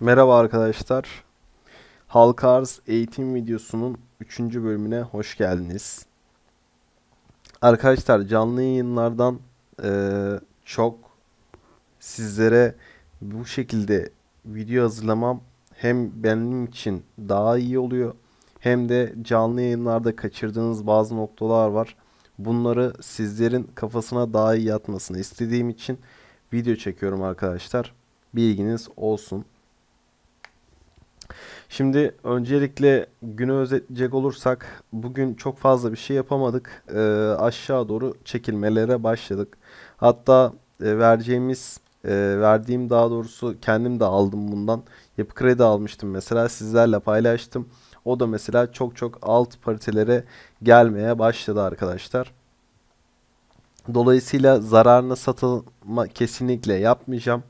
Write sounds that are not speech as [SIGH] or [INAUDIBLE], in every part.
Merhaba arkadaşlar. Halka Arz eğitim videosunun 3. bölümüne hoş geldiniz. Arkadaşlar canlı yayınlardan e, çok sizlere bu şekilde video hazırlamam hem benim için daha iyi oluyor hem de canlı yayınlarda kaçırdığınız bazı noktalar var. Bunları sizlerin kafasına daha iyi yatmasını istediğim için video çekiyorum arkadaşlar. Bilginiz olsun. Şimdi öncelikle günü özetleyecek olursak bugün çok fazla bir şey yapamadık. E, aşağı doğru çekilmelere başladık. Hatta e, vereceğimiz e, verdiğim daha doğrusu kendim de aldım bundan. Yapı kredi almıştım mesela sizlerle paylaştım. O da mesela çok çok alt paritelere gelmeye başladı arkadaşlar. Dolayısıyla zararına satılma kesinlikle yapmayacağım.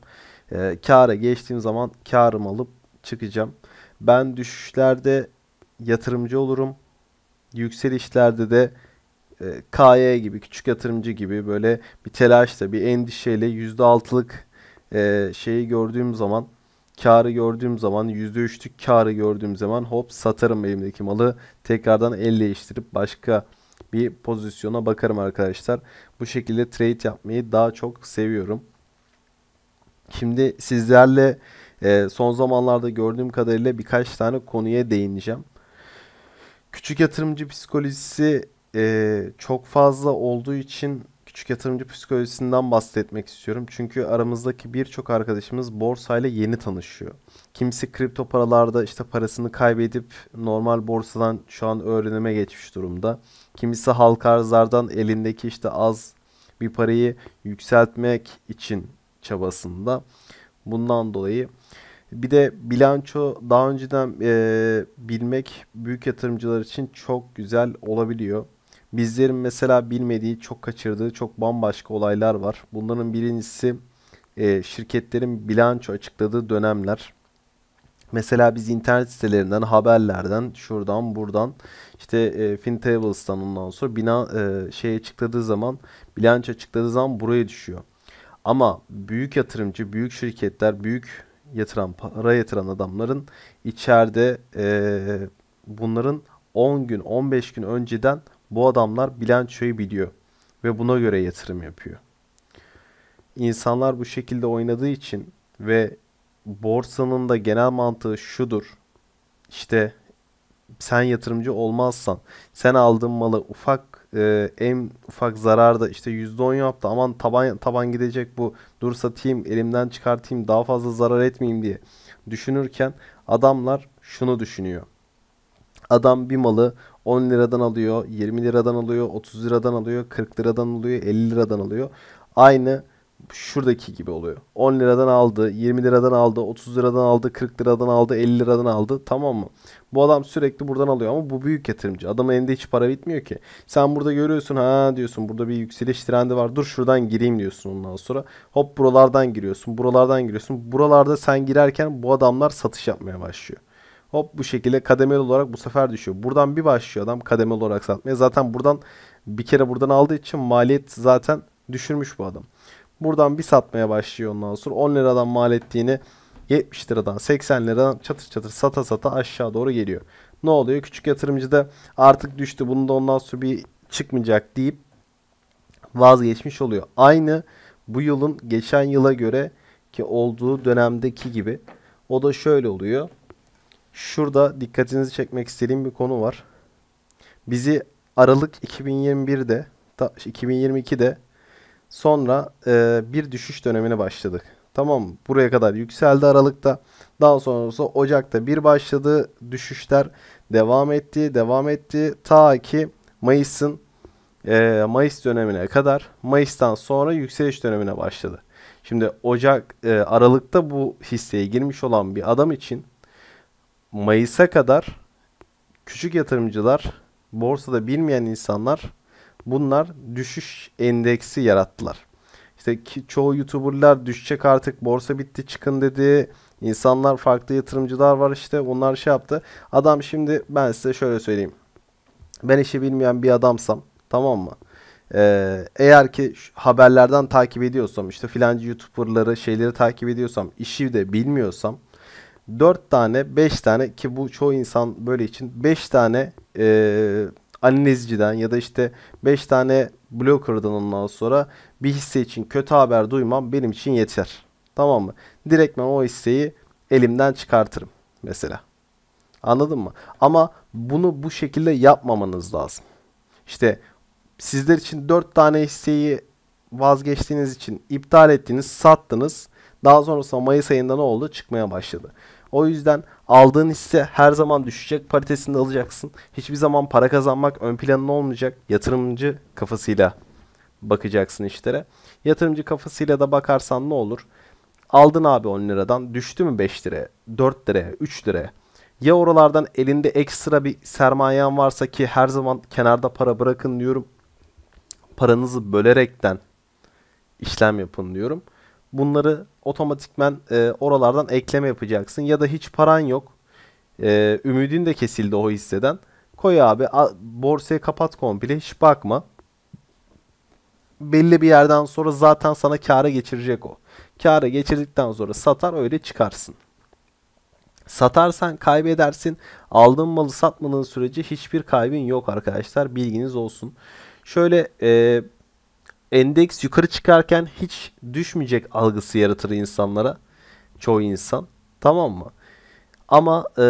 E, kâra geçtiğim zaman kârımı alıp çıkacağım. Ben düşüşlerde yatırımcı olurum. Yükselişlerde de e, KY gibi küçük yatırımcı gibi böyle bir telaşla bir endişeyle %6'lık e, şeyi gördüğüm zaman karı gördüğüm zaman %3'lük karı gördüğüm zaman hop satarım elimdeki malı tekrardan el değiştirip başka bir pozisyona bakarım arkadaşlar. Bu şekilde trade yapmayı daha çok seviyorum. Şimdi sizlerle e, son zamanlarda gördüğüm kadarıyla birkaç tane konuya değineceğim. Küçük yatırımcı psikolojisi e, çok fazla olduğu için küçük yatırımcı psikolojisinden bahsetmek istiyorum. Çünkü aramızdaki birçok arkadaşımız borsayla yeni tanışıyor. Kimisi kripto paralarda işte parasını kaybedip normal borsadan şu an öğrenime geçmiş durumda. Kimisi halka arzlardan elindeki işte az bir parayı yükseltmek için çabasında. Bundan dolayı bir de bilanço daha önceden e, bilmek büyük yatırımcılar için çok güzel olabiliyor. Bizlerin mesela bilmediği, çok kaçırdığı çok bambaşka olaylar var. Bunların birincisi e, şirketlerin bilanço açıkladığı dönemler. Mesela biz internet sitelerinden, haberlerden, şuradan, buradan, işte e, FinTables'tan ondan sonra bina e, şey açıkladığı zaman, bilanço açıkladığı zaman buraya düşüyor. Ama büyük yatırımcı, büyük şirketler, büyük yatıran, para yatıran adamların içeride e, bunların 10 gün, 15 gün önceden bu adamlar bilançoyu biliyor ve buna göre yatırım yapıyor. İnsanlar bu şekilde oynadığı için ve borsanın da genel mantığı şudur. İşte sen yatırımcı olmazsan, sen aldığın malı ufak e, en ufak zararda işte %10 yaptı aman taban taban gidecek bu dur satayım elimden çıkartayım daha fazla zarar etmeyeyim diye düşünürken adamlar şunu düşünüyor. Adam bir malı 10 liradan alıyor, 20 liradan alıyor, 30 liradan alıyor, 40 liradan alıyor, 50 liradan alıyor. Aynı şuradaki gibi oluyor. 10 liradan aldı, 20 liradan aldı, 30 liradan aldı, 40 liradan aldı, 50 liradan aldı. Tamam mı? Bu adam sürekli buradan alıyor ama bu büyük yatırımcı. Adamın elinde hiç para bitmiyor ki. Sen burada görüyorsun ha diyorsun burada bir yükseliş trendi var. Dur şuradan gireyim diyorsun ondan sonra. Hop buralardan giriyorsun. Buralardan giriyorsun. Buralarda sen girerken bu adamlar satış yapmaya başlıyor. Hop bu şekilde kademeli olarak bu sefer düşüyor. Buradan bir başlıyor adam kademeli olarak satmaya. Zaten buradan bir kere buradan aldığı için maliyet zaten düşürmüş bu adam. Buradan bir satmaya başlıyor ondan sonra 10 liradan mal ettiğini 70 liradan 80 liradan çatır çatır sata sata aşağı doğru geliyor. Ne oluyor? Küçük yatırımcı da artık düştü bunu da ondan sonra bir çıkmayacak deyip vazgeçmiş oluyor. Aynı bu yılın geçen yıla göre ki olduğu dönemdeki gibi. O da şöyle oluyor. Şurada dikkatinizi çekmek istediğim bir konu var. Bizi Aralık 2021'de 2022'de sonra bir düşüş dönemine başladık. Tamam buraya kadar yükseldi Aralık'ta. Daha sonrası Ocak'ta bir başladı. Düşüşler devam etti, devam etti. Ta ki Mayıs'ın e, Mayıs dönemine kadar Mayıs'tan sonra yükseliş dönemine başladı. Şimdi Ocak e, Aralık'ta bu hisseye girmiş olan bir adam için Mayıs'a kadar küçük yatırımcılar, borsada bilmeyen insanlar bunlar düşüş endeksi yarattılar. İşte ki, çoğu YouTuber'lar düşecek artık borsa bitti çıkın dedi. İnsanlar farklı yatırımcılar var işte onlar şey yaptı. Adam şimdi ben size şöyle söyleyeyim. Ben işi bilmeyen bir adamsam tamam mı? Ee, eğer ki haberlerden takip ediyorsam işte filancı youtuberları şeyleri takip ediyorsam işi de bilmiyorsam 4 tane 5 tane ki bu çoğu insan böyle için 5 tane eee analizciden ya da işte 5 tane blocker'dan ondan sonra bir hisse için kötü haber duymam benim için yeter. Tamam mı? Direkt ben o hisseyi elimden çıkartırım mesela. Anladın mı? Ama bunu bu şekilde yapmamanız lazım. İşte sizler için 4 tane hisseyi vazgeçtiğiniz için iptal ettiğiniz, sattınız. Daha sonrasında Mayıs ayında ne oldu? Çıkmaya başladı. O yüzden Aldığın hisse her zaman düşecek paritesinde alacaksın. Hiçbir zaman para kazanmak ön planın olmayacak. Yatırımcı kafasıyla bakacaksın işlere. Yatırımcı kafasıyla da bakarsan ne olur? Aldın abi 10 liradan düştü mü 5 liraya, 4 liraya, 3 liraya. Ya oralardan elinde ekstra bir sermayen varsa ki her zaman kenarda para bırakın diyorum. Paranızı bölerekten işlem yapın diyorum bunları otomatikmen e, oralardan ekleme yapacaksın. Ya da hiç paran yok. E, ümidin de kesildi o hisseden. Koy abi a, borsayı kapat komple hiç bakma. Belli bir yerden sonra zaten sana kâra geçirecek o. Kâra geçirdikten sonra satar öyle çıkarsın. Satarsan kaybedersin. Aldığın malı satmadığın sürece hiçbir kaybın yok arkadaşlar. Bilginiz olsun. Şöyle e, endeks yukarı çıkarken hiç düşmeyecek algısı yaratır insanlara. Çoğu insan. Tamam mı? Ama e,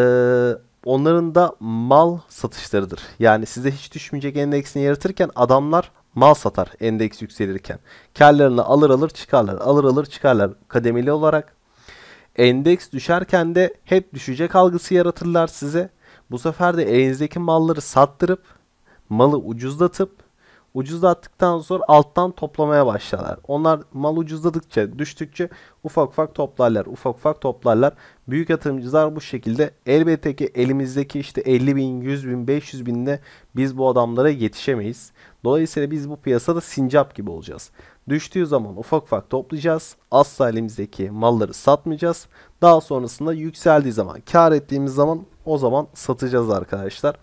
onların da mal satışlarıdır. Yani size hiç düşmeyecek endeksini yaratırken adamlar mal satar endeks yükselirken. Karlarını alır alır çıkarlar. Alır alır çıkarlar kademeli olarak. Endeks düşerken de hep düşecek algısı yaratırlar size. Bu sefer de elinizdeki malları sattırıp malı ucuzlatıp Ucuzlattıktan sonra alttan toplamaya başlarlar. Onlar mal ucuzladıkça, düştükçe ufak ufak toplarlar, ufak ufak toplarlar. Büyük yatırımcılar bu şekilde elbette ki elimizdeki işte 50 bin, 100 bin, 500 binde biz bu adamlara yetişemeyiz. Dolayısıyla biz bu piyasada sincap gibi olacağız. Düştüğü zaman ufak ufak toplayacağız. Asla elimizdeki malları satmayacağız. Daha sonrasında yükseldiği zaman, kar ettiğimiz zaman o zaman satacağız arkadaşlar.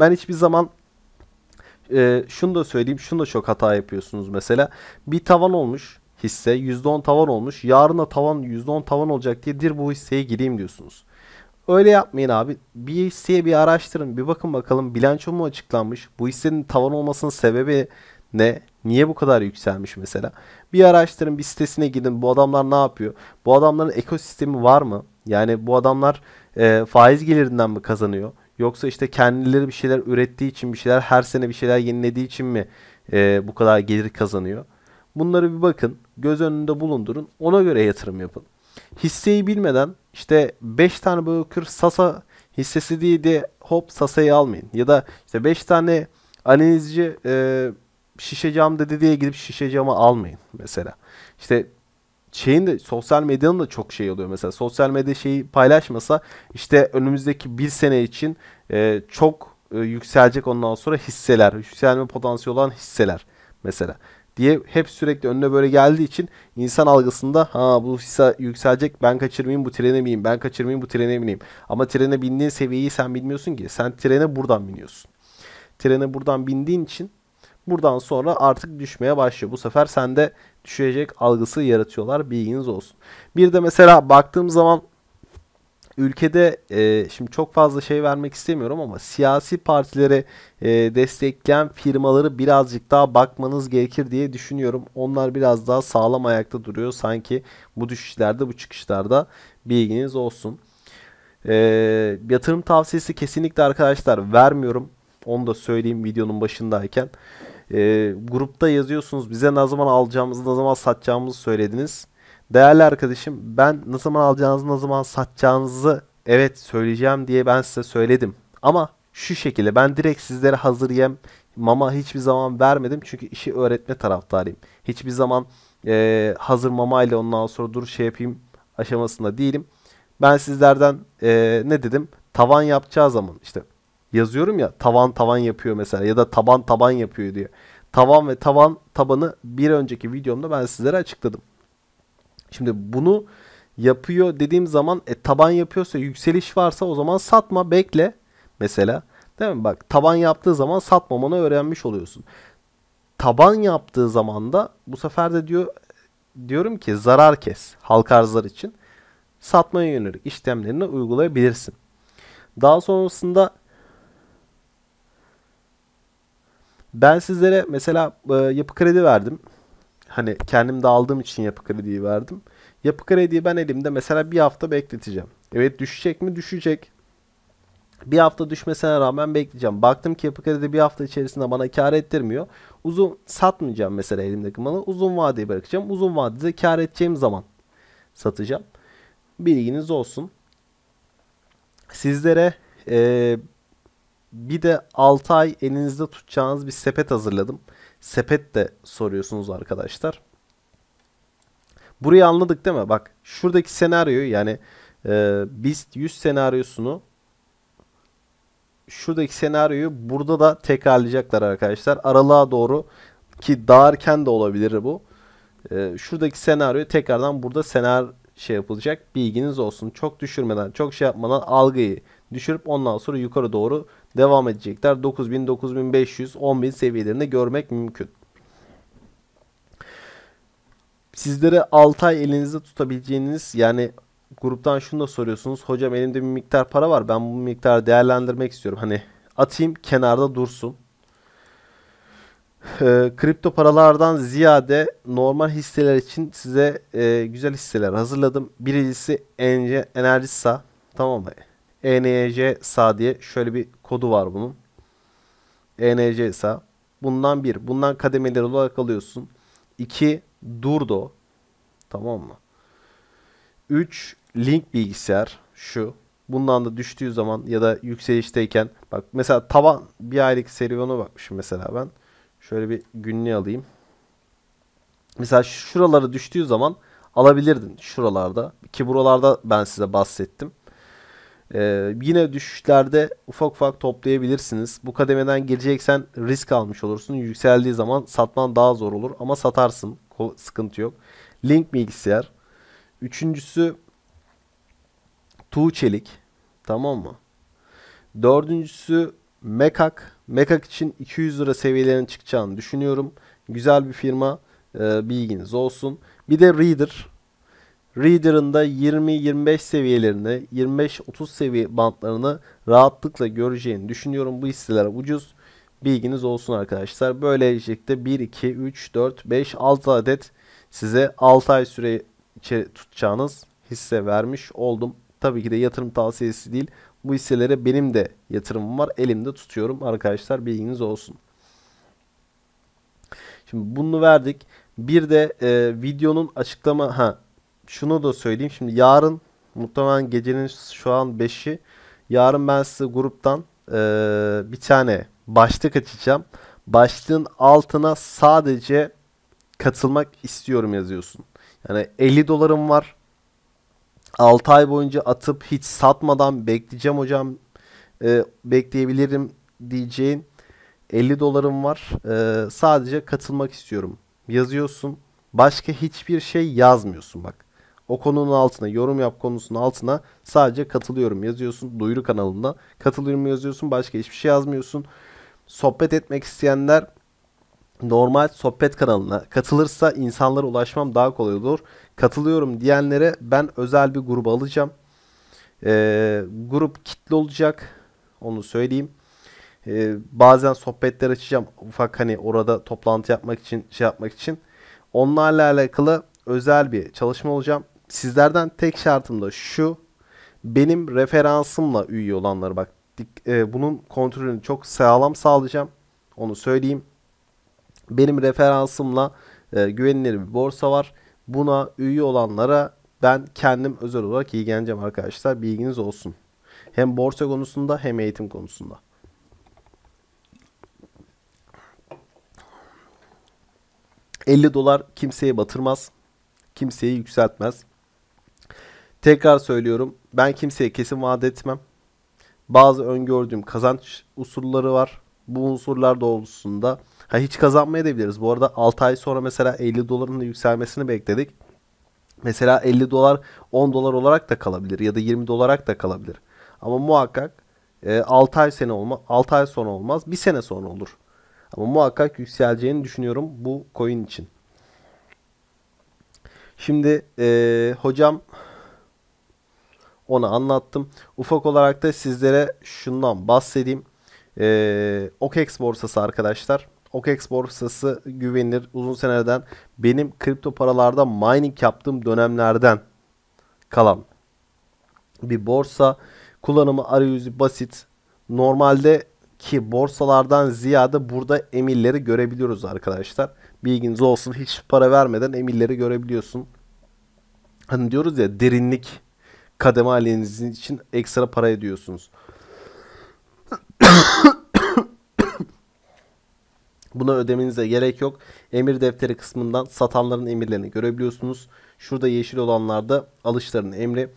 Ben hiçbir zaman e, şunu da söyleyeyim şunu da çok hata yapıyorsunuz mesela. Bir tavan olmuş hisse %10 tavan olmuş. Yarın da tavan %10 tavan olacak diye dir bu hisseye gireyim diyorsunuz. Öyle yapmayın abi. Bir hisseye bir araştırın. Bir bakın bakalım bilanço mu açıklanmış? Bu hissenin tavan olmasının sebebi ne? Niye bu kadar yükselmiş mesela? Bir araştırın bir sitesine gidin. Bu adamlar ne yapıyor? Bu adamların ekosistemi var mı? Yani bu adamlar e, faiz gelirinden mi kazanıyor? Yoksa işte kendileri bir şeyler ürettiği için bir şeyler her sene bir şeyler yenilediği için mi e, bu kadar gelir kazanıyor? Bunları bir bakın. Göz önünde bulundurun. Ona göre yatırım yapın. Hisseyi bilmeden işte 5 tane broker Sasa hissesi diye de hop Sasa'yı almayın. Ya da işte 5 tane analizci e, şişe cam dedi diye gidip şişe camı almayın mesela. İşte şeyin de sosyal medyanın da çok şey oluyor mesela. Sosyal medya şeyi paylaşmasa işte önümüzdeki bir sene için e, çok e, yükselecek ondan sonra hisseler. Yükselme potansiyeli olan hisseler mesela diye hep sürekli önüne böyle geldiği için insan algısında ha bu hisse yükselecek ben kaçırmayayım bu trene bineyim ben kaçırmayayım bu trene bineyim. Ama trene bindiğin seviyeyi sen bilmiyorsun ki sen trene buradan biniyorsun. Trene buradan bindiğin için buradan sonra artık düşmeye başlıyor. Bu sefer sen de düşecek algısı yaratıyorlar. Bilginiz olsun. Bir de mesela baktığım zaman ülkede e, şimdi çok fazla şey vermek istemiyorum ama siyasi partilere e, destekleyen firmaları birazcık daha bakmanız gerekir diye düşünüyorum. Onlar biraz daha sağlam ayakta duruyor sanki bu düşüşlerde bu çıkışlarda bilginiz olsun. E, yatırım tavsiyesi kesinlikle arkadaşlar vermiyorum. Onu da söyleyeyim videonun başındayken. E, grupta yazıyorsunuz bize ne zaman alacağımızı ne zaman satacağımızı söylediniz. Değerli arkadaşım ben ne zaman alacağınızı ne zaman satacağınızı evet söyleyeceğim diye ben size söyledim. Ama şu şekilde ben direkt sizlere hazır yem mama hiçbir zaman vermedim. Çünkü işi öğretme taraftarıyım. Hiçbir zaman e, hazır mama ile ondan sonra dur şey yapayım aşamasında değilim. Ben sizlerden e, ne dedim? Tavan yapacağı zaman işte yazıyorum ya tavan tavan yapıyor mesela ya da taban taban yapıyor diye. Tavan ve tavan tabanı bir önceki videomda ben sizlere açıkladım. Şimdi bunu yapıyor dediğim zaman e, taban yapıyorsa yükseliş varsa o zaman satma bekle mesela. Değil mi? Bak taban yaptığı zaman satmamanı öğrenmiş oluyorsun. Taban yaptığı zaman da bu sefer de diyor diyorum ki zarar kes halka için satmaya yönelik işlemlerini uygulayabilirsin. Daha sonrasında Ben sizlere mesela e, yapı kredi verdim. Hani kendim de aldığım için yapı krediyi verdim. Yapı krediyi ben elimde mesela bir hafta bekleteceğim. Evet düşecek mi? Düşecek. Bir hafta düşmesine rağmen bekleyeceğim. Baktım ki yapı kredi bir hafta içerisinde bana kar ettirmiyor. Uzun satmayacağım mesela elimdeki malı. Uzun vadeye bırakacağım. Uzun vadede kar edeceğim zaman satacağım. Bilginiz olsun. Sizlere e, bir de 6 ay elinizde tutacağınız bir sepet hazırladım. Sepet de soruyorsunuz arkadaşlar. Burayı anladık değil mi? Bak şuradaki senaryoyu yani e, BIST 100 senaryosunu şuradaki senaryoyu burada da tekrarlayacaklar arkadaşlar. Aralığa doğru ki dağarken de olabilir bu. E, şuradaki senaryo tekrardan burada senar şey yapılacak. Bilginiz olsun. Çok düşürmeden, çok şey yapmadan algıyı düşürüp ondan sonra yukarı doğru devam edecekler. 9000, 9500, 10000 seviyelerinde görmek mümkün. Sizlere 6 ay elinizde tutabileceğiniz yani gruptan şunu da soruyorsunuz. Hocam elimde bir miktar para var. Ben bu miktarı değerlendirmek istiyorum. Hani atayım kenarda dursun. E, kripto paralardan ziyade normal hisseler için size e, güzel hisseler hazırladım. Birincisi Enerjisa tamam mı? ENJ SA diye şöyle bir kodu var bunun. ENC ise Bundan bir. Bundan kademeleri olarak alıyorsun. 2. Durdo. Tamam mı? 3. Link bilgisayar. Şu. Bundan da düştüğü zaman ya da yükselişteyken bak mesela tavan bir aylık serüvene bakmışım mesela ben. Şöyle bir günlüğü alayım. Mesela şuralara düştüğü zaman alabilirdin şuralarda ki buralarda ben size bahsettim. Ee, yine düşüşlerde ufak ufak toplayabilirsiniz. Bu kademeden gireceksen risk almış olursun. Yükseldiği zaman satman daha zor olur ama satarsın. Ko- sıkıntı yok. Link bilgisayar. Üçüncüsü Tuğ Çelik. Tamam mı? Dördüncüsü Mekak. Mekak için 200 lira seviyelerine çıkacağını düşünüyorum. Güzel bir firma. E, bilginiz olsun. Bir de Reader. Reader'ında 20-25 seviyelerini, 25-30 seviye bantlarını rahatlıkla göreceğini düşünüyorum. Bu hisseler ucuz. Bilginiz olsun arkadaşlar. Böylelikle 1, 2, 3, 4, 5, 6 adet size 6 ay süre tutacağınız hisse vermiş oldum. Tabii ki de yatırım tavsiyesi değil. Bu hisselere benim de yatırımım var. Elimde tutuyorum arkadaşlar. Bilginiz olsun. Şimdi bunu verdik. Bir de e, videonun açıklama ha şunu da söyleyeyim. Şimdi yarın muhtemelen gecenin şu an 5'i. Yarın ben size gruptan e, bir tane başlık açacağım. Başlığın altına sadece katılmak istiyorum yazıyorsun. Yani 50 dolarım var. 6 ay boyunca atıp hiç satmadan bekleyeceğim hocam. E, bekleyebilirim diyeceğin 50 dolarım var. E, sadece katılmak istiyorum. Yazıyorsun. Başka hiçbir şey yazmıyorsun bak. O konunun altına yorum yap konusunun altına sadece katılıyorum yazıyorsun. Duyuru kanalında katılıyorum yazıyorsun. Başka hiçbir şey yazmıyorsun. Sohbet etmek isteyenler normal sohbet kanalına katılırsa insanlara ulaşmam daha kolay olur. Katılıyorum diyenlere ben özel bir gruba alacağım. Ee, grup kitle olacak. Onu söyleyeyim. Ee, bazen sohbetler açacağım. Ufak hani orada toplantı yapmak için şey yapmak için. Onlarla alakalı özel bir çalışma olacağım sizlerden tek şartım da şu. Benim referansımla üye olanları bak e, bunun kontrolünü çok sağlam sağlayacağım. Onu söyleyeyim. Benim referansımla e, güvenilir bir borsa var. Buna üye olanlara ben kendim özel olarak ilgileneceğim arkadaşlar. Bilginiz olsun. Hem borsa konusunda hem eğitim konusunda. ...50 dolar kimseye batırmaz. Kimseyi yükseltmez. Tekrar söylüyorum ben kimseye kesin vaat etmem. Bazı öngördüğüm kazanç unsurları var. Bu unsurlar doğrultusunda ha hiç kazanmaya da biliriz. Bu arada 6 ay sonra mesela 50 doların da yükselmesini bekledik. Mesela 50 dolar 10 dolar olarak da kalabilir ya da 20 olarak da kalabilir. Ama muhakkak e, 6 ay sene olma 6 ay sonra olmaz. 1 sene sonra olur. Ama muhakkak yükseleceğini düşünüyorum bu coin için. Şimdi e, hocam onu anlattım. Ufak olarak da sizlere şundan bahsedeyim. Ee, OKEX borsası arkadaşlar. OKEX borsası güvenilir uzun seneden benim kripto paralarda mining yaptığım dönemlerden kalan bir borsa. Kullanımı arayüzü basit. Normalde ki borsalardan ziyade burada emirleri görebiliyoruz arkadaşlar. Bilginiz olsun hiç para vermeden emirleri görebiliyorsun. Hani diyoruz ya derinlik kademe haliniz için ekstra para ediyorsunuz. [COUGHS] Buna ödemenize gerek yok. Emir defteri kısmından satanların emirlerini görebiliyorsunuz. Şurada yeşil olanlarda alışların emri.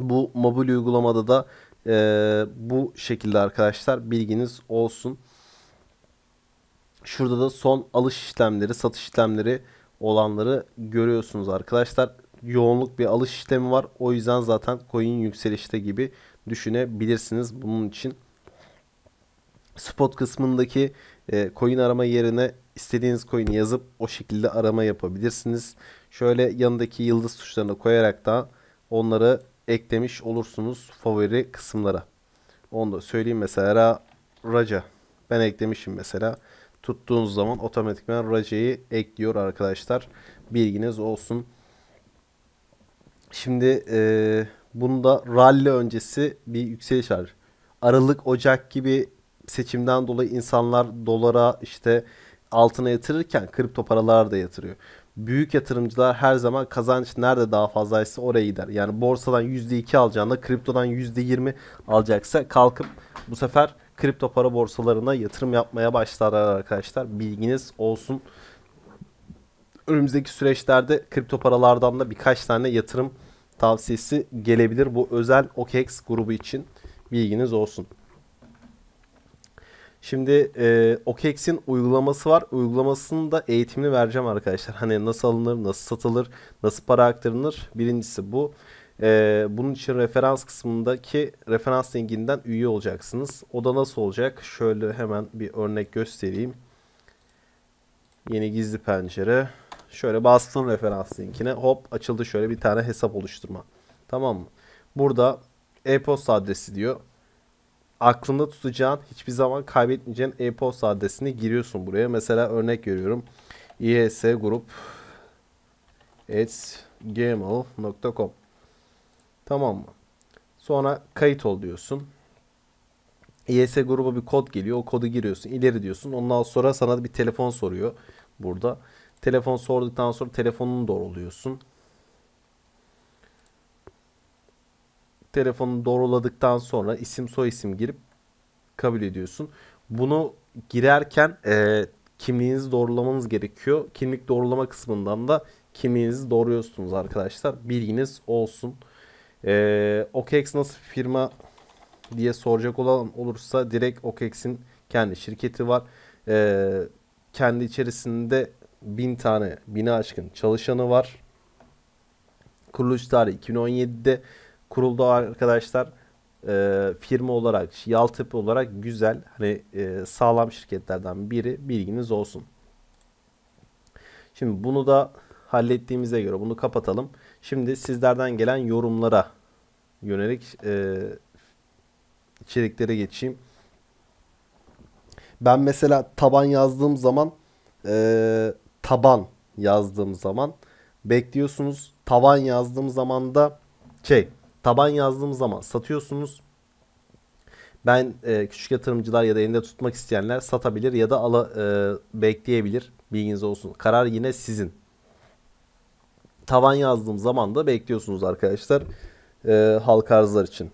Bu mobil uygulamada da e, bu şekilde arkadaşlar bilginiz olsun. Şurada da son alış işlemleri, satış işlemleri olanları görüyorsunuz arkadaşlar yoğunluk bir alış işlemi var. O yüzden zaten coin yükselişte gibi düşünebilirsiniz bunun için. Spot kısmındaki e, coin arama yerine istediğiniz coin'i yazıp o şekilde arama yapabilirsiniz. Şöyle yanındaki yıldız tuşlarını koyarak da onları eklemiş olursunuz favori kısımlara. Onu da söyleyeyim mesela Raja. Ben eklemişim mesela. Tuttuğunuz zaman otomatikman Raja'yı ekliyor arkadaşlar. Bilginiz olsun. Şimdi e, bunda rally öncesi bir yükseliş var. Aralık, Ocak gibi seçimden dolayı insanlar dolara işte altına yatırırken kripto paralar da yatırıyor. Büyük yatırımcılar her zaman kazanç nerede daha fazlaysa oraya gider. Yani borsadan %2 alacağına kriptodan %20 alacaksa kalkıp bu sefer kripto para borsalarına yatırım yapmaya başlarlar arkadaşlar. Bilginiz olsun önümüzdeki süreçlerde kripto paralardan da birkaç tane yatırım tavsiyesi gelebilir bu özel OKEX grubu için bilginiz olsun. Şimdi e, OKEX'in uygulaması var. Uygulamasının da eğitimini vereceğim arkadaşlar. Hani nasıl alınır, nasıl satılır, nasıl para aktarılır birincisi bu. E, bunun için referans kısmındaki referans linkinden üye olacaksınız. O da nasıl olacak? Şöyle hemen bir örnek göstereyim. Yeni gizli pencere. Şöyle bastım referans linkine. Hop açıldı şöyle bir tane hesap oluşturma. Tamam mı? Burada e-posta adresi diyor. Aklında tutacağın hiçbir zaman kaybetmeyeceğin e-posta adresini giriyorsun buraya. Mesela örnek görüyorum. IS grup at gmail.com Tamam mı? Sonra kayıt ol diyorsun. IS gruba bir kod geliyor. O kodu giriyorsun. İleri diyorsun. Ondan sonra sana bir telefon soruyor burada. Telefon sorduktan sonra telefonunu doğruluyorsun. Telefonu doğruladıktan sonra isim soy isim girip kabul ediyorsun. Bunu girerken e, kimliğinizi doğrulamanız gerekiyor. Kimlik doğrulama kısmından da kimliğinizi doğruyorsunuz arkadaşlar. Bilginiz olsun. E, OKEX nasıl firma diye soracak olan olursa direkt OKEX'in kendi şirketi var. E, kendi içerisinde bin tane, bini aşkın çalışanı var. Kuruluş tarihi 2017'de kuruldu arkadaşlar. E, firma olarak, Yaltepe olarak güzel, hani e, sağlam şirketlerden biri bilginiz olsun. Şimdi bunu da hallettiğimize göre bunu kapatalım. Şimdi sizlerden gelen yorumlara yönelik e, içeriklere geçeyim. Ben mesela taban yazdığım zaman e, taban yazdığım zaman bekliyorsunuz. Tavan yazdığım zaman da şey taban yazdığım zaman satıyorsunuz. Ben e, küçük yatırımcılar ya da elinde tutmak isteyenler satabilir ya da ala, e, bekleyebilir. Bilginiz olsun. Karar yine sizin. Tavan yazdığım zaman da bekliyorsunuz arkadaşlar e, halk arzlar için.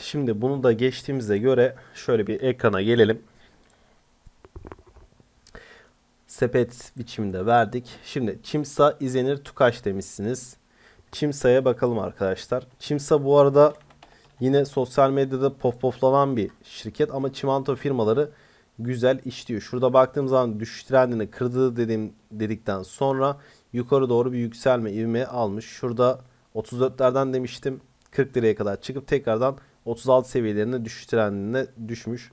Şimdi bunu da geçtiğimize göre şöyle bir ekrana gelelim sepet biçiminde verdik. Şimdi Çimsa İzenir Tukaş demişsiniz. Çimsa'ya bakalım arkadaşlar. Çimsa bu arada yine sosyal medyada popoflanan bir şirket ama çimento firmaları güzel işliyor. Şurada baktığım zaman düşüş trendini kırdı dediğim dedikten sonra yukarı doğru bir yükselme ivme almış. Şurada 34'lerden demiştim 40 liraya kadar çıkıp tekrardan 36 seviyelerine düşüş trendine düşmüş.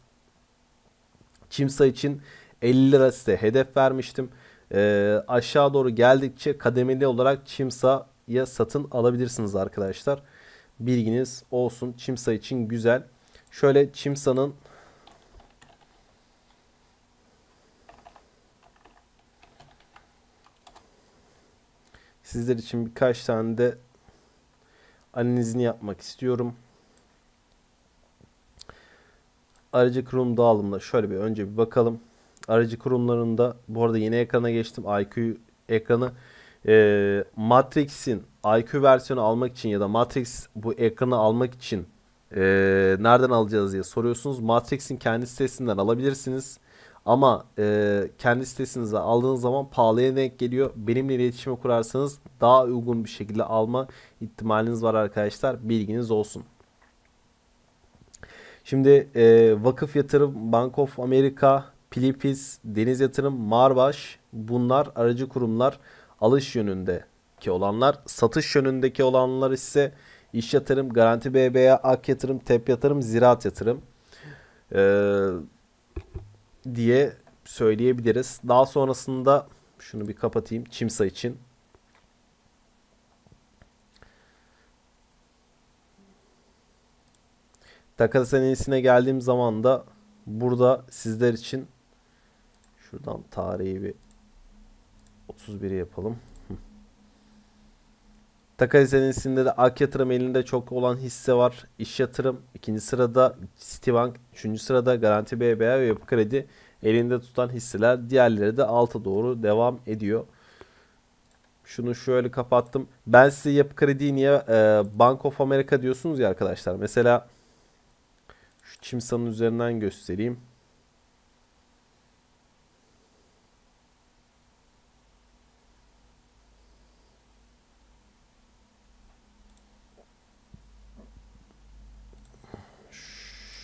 Çimsa için 50 lira size hedef vermiştim. E, aşağı doğru geldikçe kademeli olarak Çimsa'ya satın alabilirsiniz arkadaşlar. Bilginiz olsun. Çimsa için güzel. Şöyle Çimsa'nın sizler için birkaç tane de analizini yapmak istiyorum. Aracı kurum dağılımına şöyle bir önce bir bakalım aracı kurumlarında bu arada yeni ekrana geçtim. IQ ekranı e, Matrix'in IQ versiyonu almak için ya da Matrix bu ekranı almak için e, nereden alacağız diye soruyorsunuz. Matrix'in kendi sitesinden alabilirsiniz. Ama e, kendi sitesinize aldığınız zaman pahalıya denk geliyor. Benimle iletişime kurarsanız daha uygun bir şekilde alma ihtimaliniz var arkadaşlar. Bilginiz olsun. Şimdi e, Vakıf Yatırım, Bank of America, Pilipis, Deniz Yatırım, Marbaş bunlar aracı kurumlar alış yönündeki olanlar. Satış yönündeki olanlar ise İş Yatırım, Garanti BBA, Ak Yatırım, Tep Yatırım, Ziraat Yatırım ee, diye söyleyebiliriz. Daha sonrasında şunu bir kapatayım Çimsa için. Takas senesine geldiğim zaman da burada sizler için Şuradan tarihi bir 31 yapalım. Takari senesinde de Ak Yatırım elinde çok olan hisse var. İş Yatırım ikinci sırada Citibank, üçüncü sırada Garanti BBA ve Yapı Kredi elinde tutan hisseler. Diğerleri de alta doğru devam ediyor. Şunu şöyle kapattım. Ben size Yapı Kredi niye e, Bank of America diyorsunuz ya arkadaşlar. Mesela şu Çimsa'nın üzerinden göstereyim.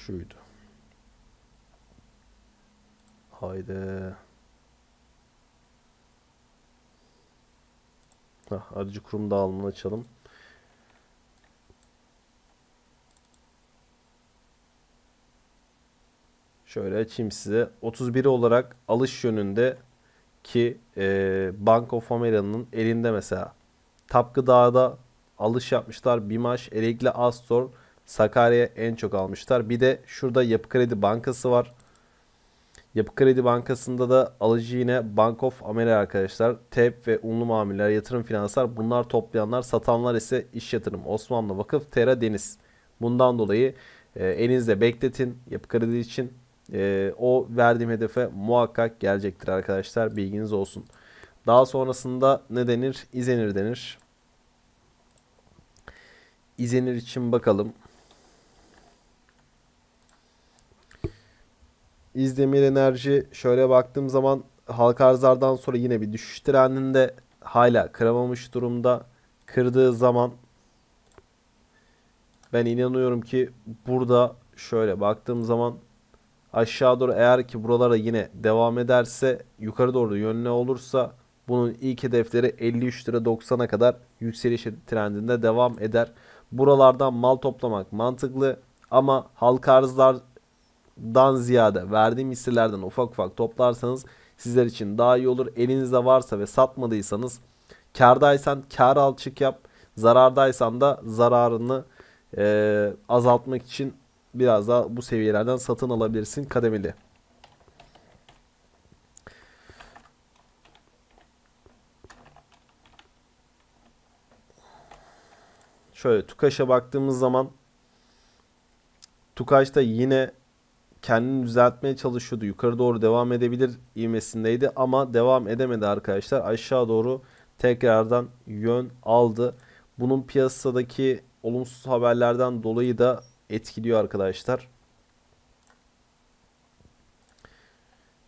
şuydu. Haydi. Hah, aracı kurum dağılımını açalım. Şöyle açayım size. 31 olarak alış yönünde ki e, Bank of America'nın elinde mesela Tapkı Dağı'da alış yapmışlar. Bimaş, Eregli, Astor, Sakarya en çok almışlar. Bir de şurada Yapı Kredi Bankası var. Yapı Kredi Bankası'nda da alıcı yine Bank of America arkadaşlar. TEP ve unlu mamuller, yatırım finanslar bunlar toplayanlar, satanlar ise iş yatırım, Osmanlı Vakıf, Tera Deniz. Bundan dolayı e, elinizde bekletin Yapı Kredi için. E, o verdiğim hedefe muhakkak gelecektir arkadaşlar. Bilginiz olsun. Daha sonrasında ne denir? İzenir denir. İzenir için bakalım. İzdemir Enerji şöyle baktığım zaman halka arzlardan sonra yine bir düşüş trendinde hala kıramamış durumda. Kırdığı zaman ben inanıyorum ki burada şöyle baktığım zaman aşağı doğru eğer ki buralara yine devam ederse yukarı doğru yönlü olursa bunun ilk hedefleri 53 lira 90'a kadar yükseliş trendinde devam eder. Buralardan mal toplamak mantıklı ama halka arzlar dan ziyade verdiğim hisselerden ufak ufak toplarsanız sizler için daha iyi olur. Elinizde varsa ve satmadıysanız kardaysan kar alçık yap. Zarardaysan da zararını e, azaltmak için biraz daha bu seviyelerden satın alabilirsin kademeli. Şöyle Tukaş'a baktığımız zaman Tukaş'ta yine kendini düzeltmeye çalışıyordu. Yukarı doğru devam edebilir ivmesindeydi ama devam edemedi arkadaşlar. Aşağı doğru tekrardan yön aldı. Bunun piyasadaki olumsuz haberlerden dolayı da etkiliyor arkadaşlar.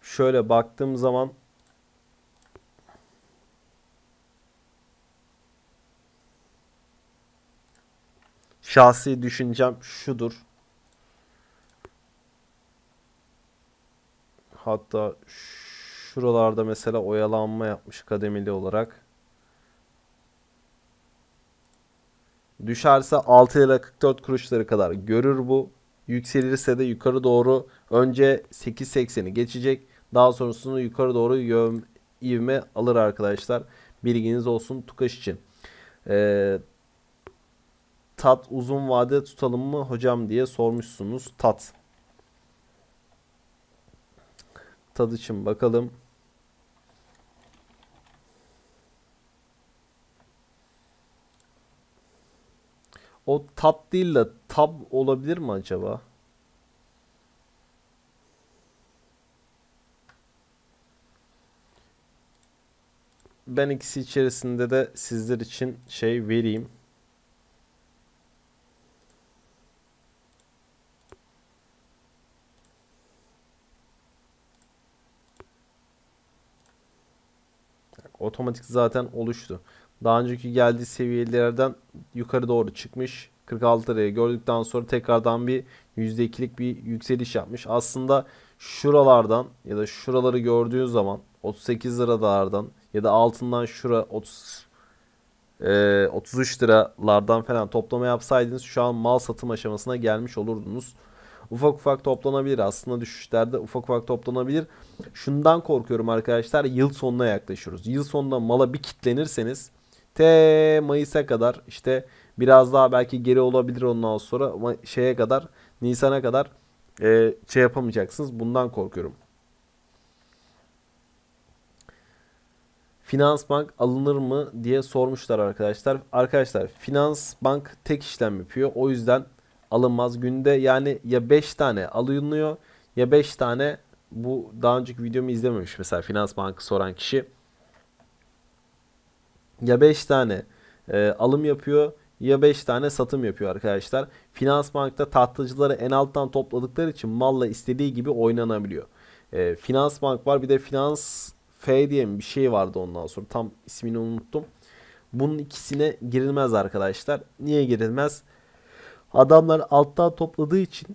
Şöyle baktığım zaman şahsi düşüncem şudur. Hatta şuralarda mesela oyalanma yapmış kademeli olarak. Düşerse 6 lira 44 kuruşları kadar görür bu. Yükselirse de yukarı doğru önce 8.80'i geçecek. Daha sonrasında yukarı doğru yön, ivme alır arkadaşlar. Bilginiz olsun Tukaş için. Ee, tat uzun vade tutalım mı hocam diye sormuşsunuz. Tat. tadı için bakalım. O tat değil de tab olabilir mi acaba? Ben ikisi içerisinde de sizler için şey vereyim. Otomatik zaten oluştu. Daha önceki geldiği seviyelerden yukarı doğru çıkmış. 46 liraya gördükten sonra tekrardan bir %2'lik bir yükseliş yapmış. Aslında şuralardan ya da şuraları gördüğün zaman 38 liralardan ya da altından şura 30 e, 33 liralardan falan toplama yapsaydınız şu an mal satım aşamasına gelmiş olurdunuz ufak ufak toplanabilir. Aslında düşüşlerde ufak ufak toplanabilir. Şundan korkuyorum arkadaşlar. Yıl sonuna yaklaşıyoruz. Yıl sonunda mala bir kitlenirseniz T Mayıs'a kadar işte biraz daha belki geri olabilir ondan sonra ama şeye kadar Nisan'a kadar e, şey yapamayacaksınız. Bundan korkuyorum. Finansbank alınır mı diye sormuşlar arkadaşlar. Arkadaşlar Finansbank tek işlem yapıyor. O yüzden alınmaz. Günde yani ya 5 tane alınıyor ya 5 tane bu daha önceki videomu izlememiş mesela Finans Bankı soran kişi. Ya 5 tane e, alım yapıyor ya 5 tane satım yapıyor arkadaşlar. Finans Bank'ta tahtacıları en alttan topladıkları için malla istediği gibi oynanabiliyor. E, Finans Bank var bir de Finans F diye bir şey vardı ondan sonra tam ismini unuttum. Bunun ikisine girilmez arkadaşlar. Niye girilmez? Adamlar alttan topladığı için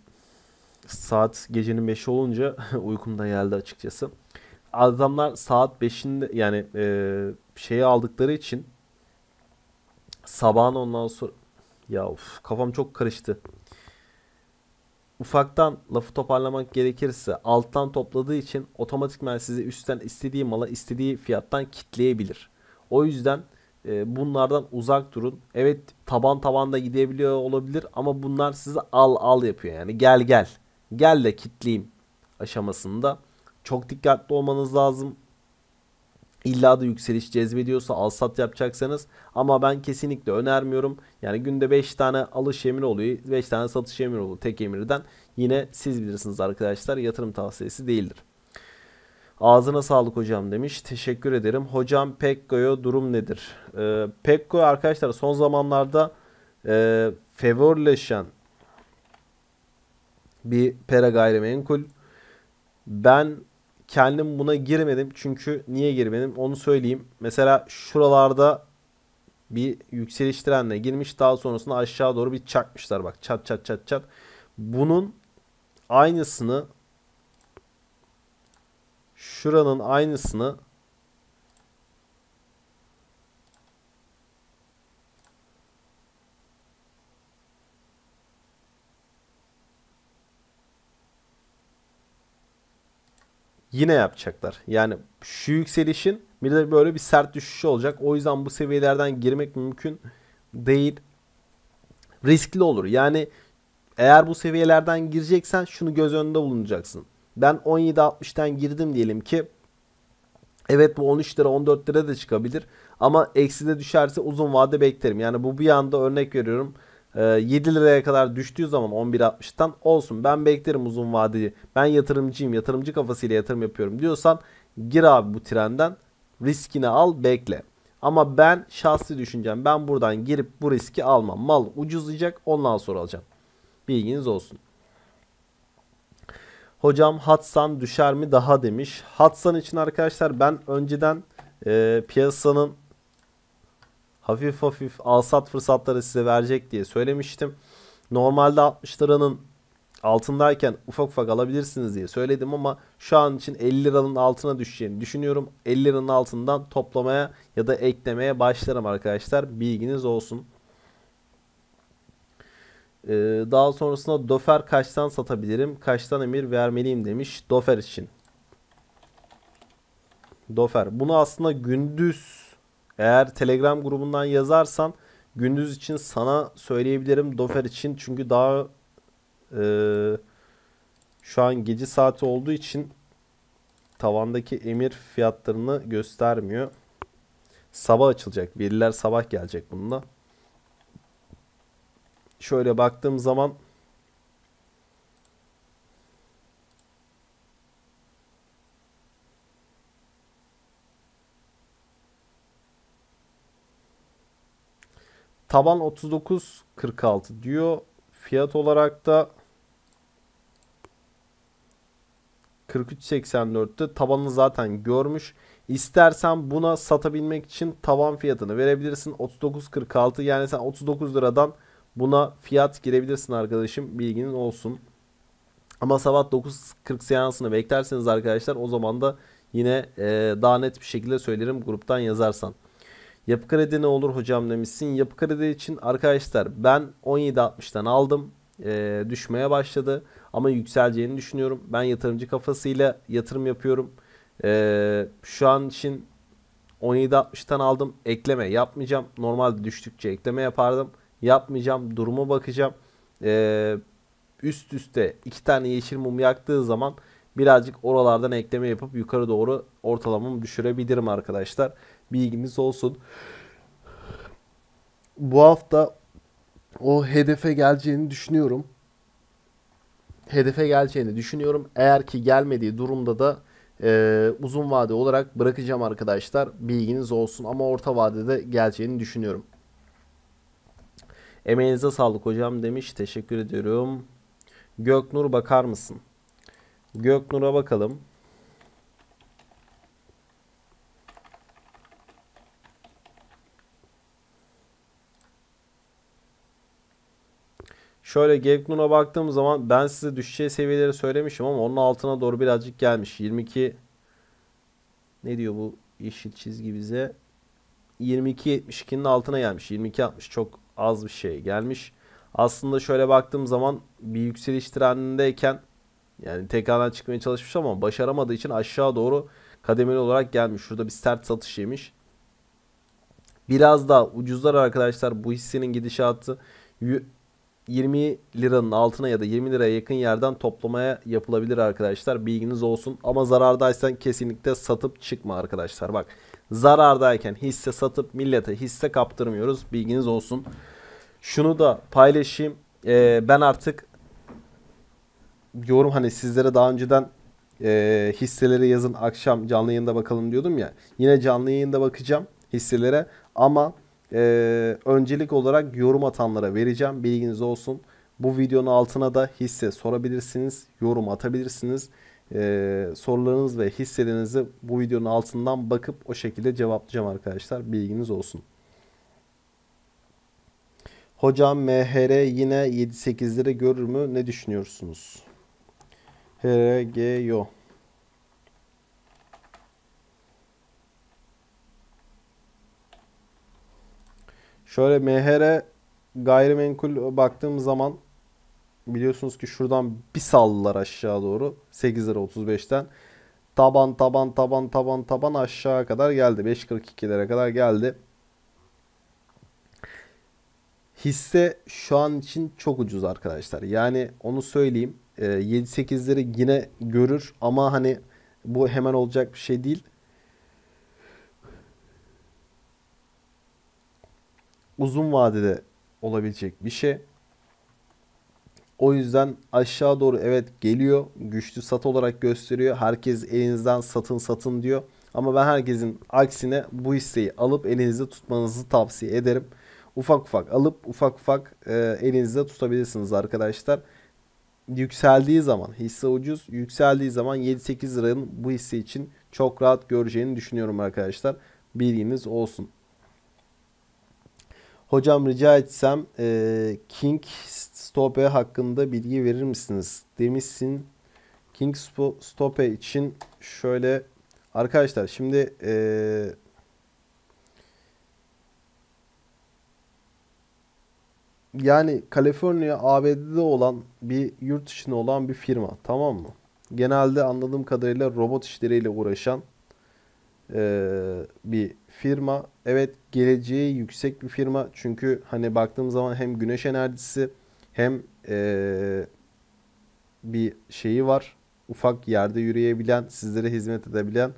saat gecenin 5'i olunca [LAUGHS] uykumda geldi açıkçası. Adamlar saat 5'inde yani e, şeyi aldıkları için sabahın ondan sonra ya of kafam çok karıştı. Ufaktan lafı toparlamak gerekirse alttan topladığı için otomatikman sizi üstten istediği mala istediği fiyattan kitleyebilir. O yüzden ee, bunlardan uzak durun. Evet taban tabanda gidebiliyor olabilir ama bunlar sizi al al yapıyor. Yani gel gel. Gel de kitleyim aşamasında. Çok dikkatli olmanız lazım. İlla da yükseliş cezbediyorsa al sat yapacaksanız ama ben kesinlikle önermiyorum. Yani günde 5 tane alış emir oluyor 5 tane satış emir oluyor tek emirden. Yine siz bilirsiniz arkadaşlar yatırım tavsiyesi değildir. Ağzına sağlık hocam demiş. Teşekkür ederim. Hocam Pekko'ya durum nedir? Ee, Pekko arkadaşlar son zamanlarda e, favorileşen bir pera gayrimenkul. Ben kendim buna girmedim. Çünkü niye girmedim onu söyleyeyim. Mesela şuralarda bir yükseliş trenle girmiş. Daha sonrasında aşağı doğru bir çakmışlar. Bak çat çat çat çat. Bunun aynısını şuranın aynısını yine yapacaklar. Yani şu yükselişin bir de böyle bir sert düşüşü olacak. O yüzden bu seviyelerden girmek mümkün değil. Riskli olur. Yani eğer bu seviyelerden gireceksen şunu göz önünde bulunacaksın. Ben 17.60'tan girdim diyelim ki. Evet bu 13 lira 14 lira da çıkabilir. Ama ekside düşerse uzun vade beklerim. Yani bu bir anda örnek veriyorum. 7 e, liraya kadar düştüğü zaman 11.60'tan olsun ben beklerim uzun vadeli. Ben yatırımcıyım yatırımcı kafasıyla yatırım yapıyorum diyorsan gir abi bu trenden riskini al bekle. Ama ben şahsi düşüncem ben buradan girip bu riski almam. Mal ucuzlayacak ondan sonra alacağım. Bilginiz olsun. Hocam Hatsan düşer mi daha demiş. Hatsan için arkadaşlar ben önceden e, piyasanın hafif hafif alsat fırsatları size verecek diye söylemiştim. Normalde 60 liranın altındayken ufak ufak alabilirsiniz diye söyledim ama şu an için 50 liranın altına düşeceğini düşünüyorum. 50 liranın altından toplamaya ya da eklemeye başlarım arkadaşlar. Bilginiz olsun. Ee, daha sonrasında Dofer kaçtan satabilirim? Kaçtan emir vermeliyim demiş Dofer için. Dofer. Bunu aslında gündüz eğer Telegram grubundan yazarsan gündüz için sana söyleyebilirim Dofer için. Çünkü daha e, şu an gece saati olduğu için tavandaki emir fiyatlarını göstermiyor. Sabah açılacak. Veriler sabah gelecek bununla şöyle baktığım zaman Taban 39.46 diyor. Fiyat olarak da 43.84'te tabanını zaten görmüş. İstersen buna satabilmek için taban fiyatını verebilirsin. 39.46 yani sen 39 liradan Buna fiyat girebilirsin arkadaşım. Bilginin olsun. Ama sabah 9.40 seansını beklerseniz arkadaşlar o zaman da yine e, daha net bir şekilde söylerim gruptan yazarsan. Yapı kredi ne olur hocam demişsin. Yapı kredi için arkadaşlar ben 17.60'dan aldım. E, düşmeye başladı ama yükseleceğini düşünüyorum. Ben yatırımcı kafasıyla yatırım yapıyorum. E, şu an için 17.60'tan aldım. Ekleme yapmayacağım. Normalde düştükçe ekleme yapardım yapmayacağım. Duruma bakacağım. Ee, üst üste iki tane yeşil mum yaktığı zaman birazcık oralardan ekleme yapıp yukarı doğru ortalamamı düşürebilirim arkadaşlar. Bilginiz olsun. Bu hafta o hedefe geleceğini düşünüyorum. Hedefe geleceğini düşünüyorum. Eğer ki gelmediği durumda da e, uzun vade olarak bırakacağım arkadaşlar. Bilginiz olsun ama orta vadede geleceğini düşünüyorum. Emeğinize sağlık hocam demiş. Teşekkür ediyorum. Göknur bakar mısın? Göknur'a bakalım. Şöyle Göknur'a baktığım zaman ben size düşeceği seviyeleri söylemişim ama onun altına doğru birazcık gelmiş. 22 ne diyor bu yeşil çizgi bize? 22.72'nin altına gelmiş. 22.60 çok az bir şey gelmiş. Aslında şöyle baktığım zaman bir yükseliş trendindeyken yani tekrardan çıkmaya çalışmış ama başaramadığı için aşağı doğru kademeli olarak gelmiş. Şurada bir sert satış yemiş. Biraz daha ucuzlar arkadaşlar bu hissenin gidişatı 20 liranın altına ya da 20 liraya yakın yerden toplamaya yapılabilir arkadaşlar. Bilginiz olsun ama zarardaysan kesinlikle satıp çıkma arkadaşlar. Bak zarardayken hisse satıp millete hisse kaptırmıyoruz. Bilginiz olsun. Şunu da paylaşayım. Ee, ben artık yorum hani sizlere daha önceden e, hisseleri yazın akşam canlı yayında bakalım diyordum ya. Yine canlı yayında bakacağım hisselere ama e, öncelik olarak yorum atanlara vereceğim. Bilginiz olsun. Bu videonun altına da hisse sorabilirsiniz, yorum atabilirsiniz e, sorularınız ve hisselerinizi bu videonun altından bakıp o şekilde cevaplayacağım arkadaşlar. Bilginiz olsun. Hocam MHR yine 7-8'leri 8 görür mü? Ne düşünüyorsunuz? HRGYO Şöyle MHR gayrimenkul baktığım zaman biliyorsunuz ki şuradan bir saldılar aşağı doğru 8 lira 35'ten taban taban taban taban taban aşağı kadar geldi 5.42'lere kadar geldi. Hisse şu an için çok ucuz arkadaşlar. Yani onu söyleyeyim. 7-8'leri ee, yine görür ama hani bu hemen olacak bir şey değil. Uzun vadede olabilecek bir şey. O yüzden aşağı doğru evet geliyor. Güçlü sat olarak gösteriyor. Herkes elinizden satın satın diyor. Ama ben herkesin aksine bu hisseyi alıp elinizde tutmanızı tavsiye ederim. Ufak ufak alıp ufak ufak e, elinizde tutabilirsiniz arkadaşlar. Yükseldiği zaman hisse ucuz. Yükseldiği zaman 7-8 liranın bu hisse için çok rahat göreceğini düşünüyorum arkadaşlar. Bilginiz olsun. Hocam rica etsem e, King Stope hakkında bilgi verir misiniz? Demişsin King Stope için şöyle arkadaşlar şimdi e, yani Kaliforniya ABD'de olan bir yurt dışında olan bir firma tamam mı? Genelde anladığım kadarıyla robot işleriyle uğraşan e, bir firma. Evet geleceği yüksek bir firma. Çünkü hani baktığım zaman hem güneş enerjisi hem ee, bir şeyi var. Ufak yerde yürüyebilen, sizlere hizmet edebilen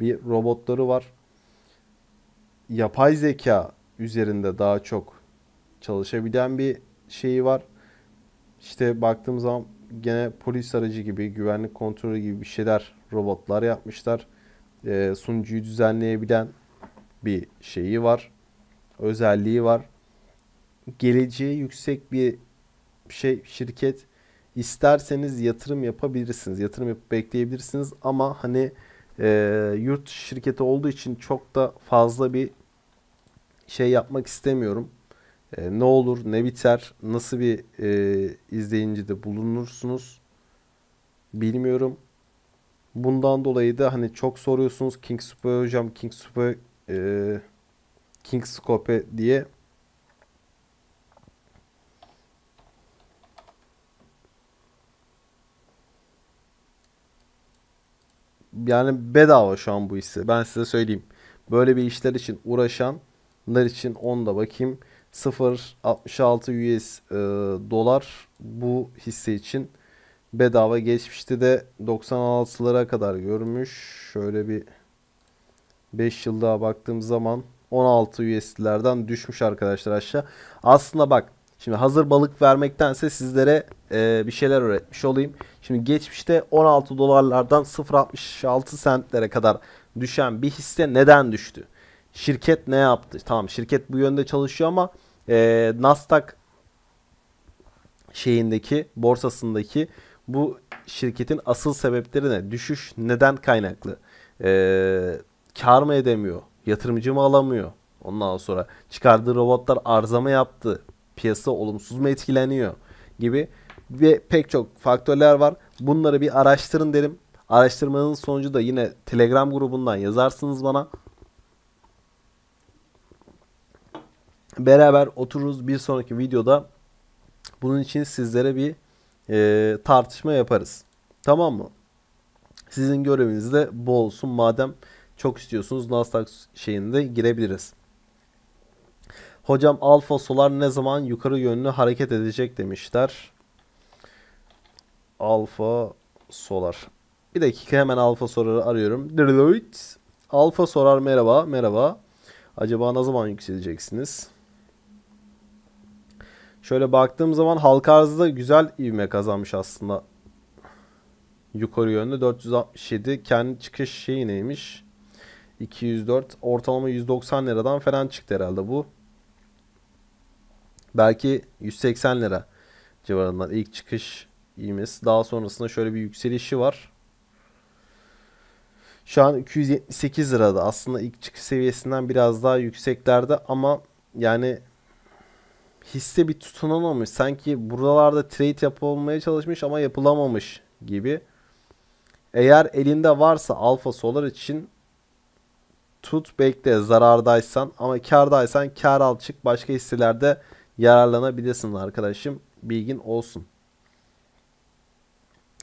bir robotları var. Yapay zeka üzerinde daha çok çalışabilen bir şeyi var. İşte baktığım zaman gene polis aracı gibi, güvenlik kontrolü gibi bir şeyler robotlar yapmışlar. E, sunucuyu düzenleyebilen bir şeyi var. Özelliği var. Geleceği yüksek bir şey şirket İsterseniz yatırım yapabilirsiniz. Yatırım yapıp bekleyebilirsiniz ama hani e, yurt şirketi olduğu için çok da fazla bir şey yapmak istemiyorum. E, ne olur, ne biter, nasıl bir e, izleyici de bulunursunuz bilmiyorum. Bundan dolayı da hani çok soruyorsunuz King Super hocam King Super e, Kingscope diye yani bedava şu an bu hisse. Ben size söyleyeyim. Böyle bir işler için uğraşanlar için onda bakayım. 0.66 US e, dolar bu hisse için bedava geçmişti de 96'lara kadar görmüş. Şöyle bir 5 yıllığa baktığım zaman 16 USD'lerden düşmüş arkadaşlar aşağı. Aslında bak şimdi hazır balık vermektense sizlere e, bir şeyler öğretmiş olayım. Şimdi geçmişte 16 dolarlardan 0.66 sentlere kadar düşen bir hisse neden düştü? Şirket ne yaptı? Tamam şirket bu yönde çalışıyor ama e, Nasdaq şeyindeki borsasındaki bu şirketin asıl sebepleri ne? Düşüş neden kaynaklı? Eee kar mı edemiyor? Yatırımcı mı alamıyor? Ondan sonra çıkardığı robotlar arıza mı yaptı? Piyasa olumsuz mu etkileniyor? Gibi ve pek çok faktörler var. Bunları bir araştırın derim. Araştırmanın sonucu da yine Telegram grubundan yazarsınız bana. Beraber otururuz bir sonraki videoda. Bunun için sizlere bir e, tartışma yaparız. Tamam mı? Sizin göreviniz de bu olsun madem çok istiyorsunuz Nasdaq şeyinde girebiliriz. Hocam Alfa Solar ne zaman yukarı yönlü hareket edecek demişler. Alfa Solar. Bir dakika hemen Alfa Solar'ı arıyorum. Deloitte. Alfa Solar merhaba. Merhaba. Acaba ne zaman yükseleceksiniz? Şöyle baktığım zaman halka da güzel ivme kazanmış aslında. Yukarı yönlü 467 kendi çıkış şeyi neymiş? 204 ortalama 190 liradan falan çıktı herhalde bu. Belki 180 lira civarından ilk çıkış ivmesi. Daha sonrasında şöyle bir yükselişi var. Şu an 278 lirada aslında ilk çıkış seviyesinden biraz daha yükseklerde ama yani hisse bir tutunamamış. Sanki buralarda trade yapılmaya çalışmış ama yapılamamış gibi. Eğer elinde varsa Alfa Solar için tut bekle zarardaysan ama kardaysan kar al çık başka hisselerde yararlanabilirsin arkadaşım bilgin olsun.